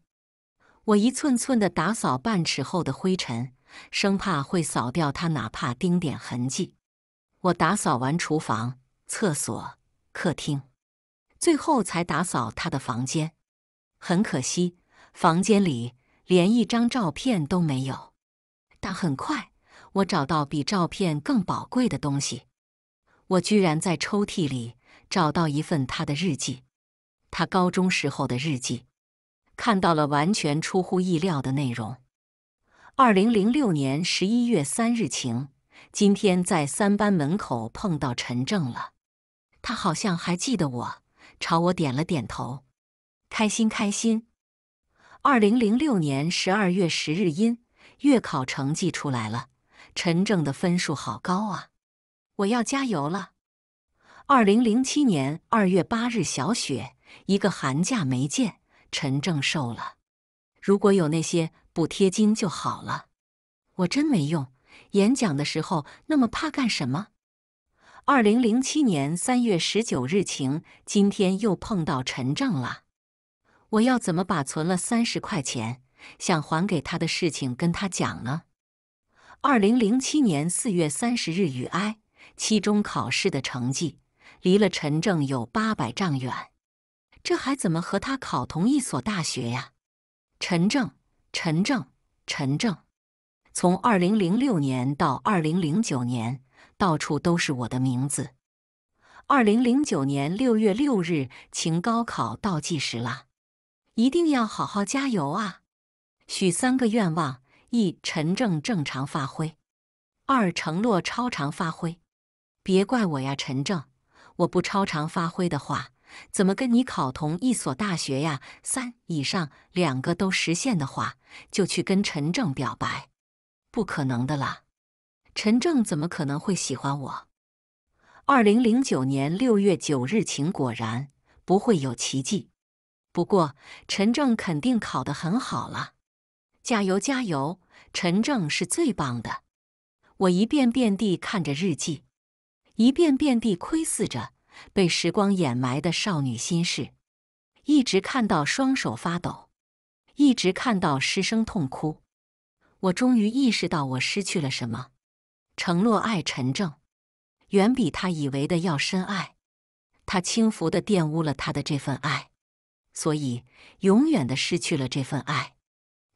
我一寸寸的打扫半尺厚的灰尘，生怕会扫掉它哪怕丁点痕迹。我打扫完厨房、厕所、客厅。最后才打扫他的房间，很可惜，房间里连一张照片都没有。但很快，我找到比照片更宝贵的东西。我居然在抽屉里找到一份他的日记，他高中时候的日记，看到了完全出乎意料的内容。二零零六年十一月三日晴，今天在三班门口碰到陈正了，他好像还记得我。朝我点了点头，开心开心。二零零六年十二月十日，阴。月考成绩出来了，陈正的分数好高啊！我要加油了。二零零七年二月八日，小雪。一个寒假没见，陈正瘦了。如果有那些补贴金就好了。我真没用，演讲的时候那么怕干什么？二零零七年三月十九日晴，今天又碰到陈正了。我要怎么把存了三十块钱想还给他的事情跟他讲呢？二零零七年四月三十日雨哀，期中考试的成绩离了陈正有八百丈远，这还怎么和他考同一所大学呀？陈正，陈正，陈正，从二零零六年到二零零九年。到处都是我的名字。二零零九年六月六日，晴高考倒计时啦！一定要好好加油啊！许三个愿望：一、陈正正常发挥；二、承诺超常发挥。别怪我呀，陈正！我不超常发挥的话，怎么跟你考同一所大学呀？三以上两个都实现的话，就去跟陈正表白。不可能的啦！陈正怎么可能会喜欢我？二零零九年六月九日晴，果然不会有奇迹。不过陈正肯定考得很好了，加油加油！陈正是最棒的。我一遍遍地看着日记，一遍遍地窥视着被时光掩埋的少女心事，一直看到双手发抖，一直看到失声痛哭。我终于意识到，我失去了什么。承诺爱陈正，远比他以为的要深爱。他轻浮的玷污了他的这份爱，所以永远的失去了这份爱。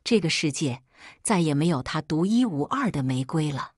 这个世界再也没有他独一无二的玫瑰了。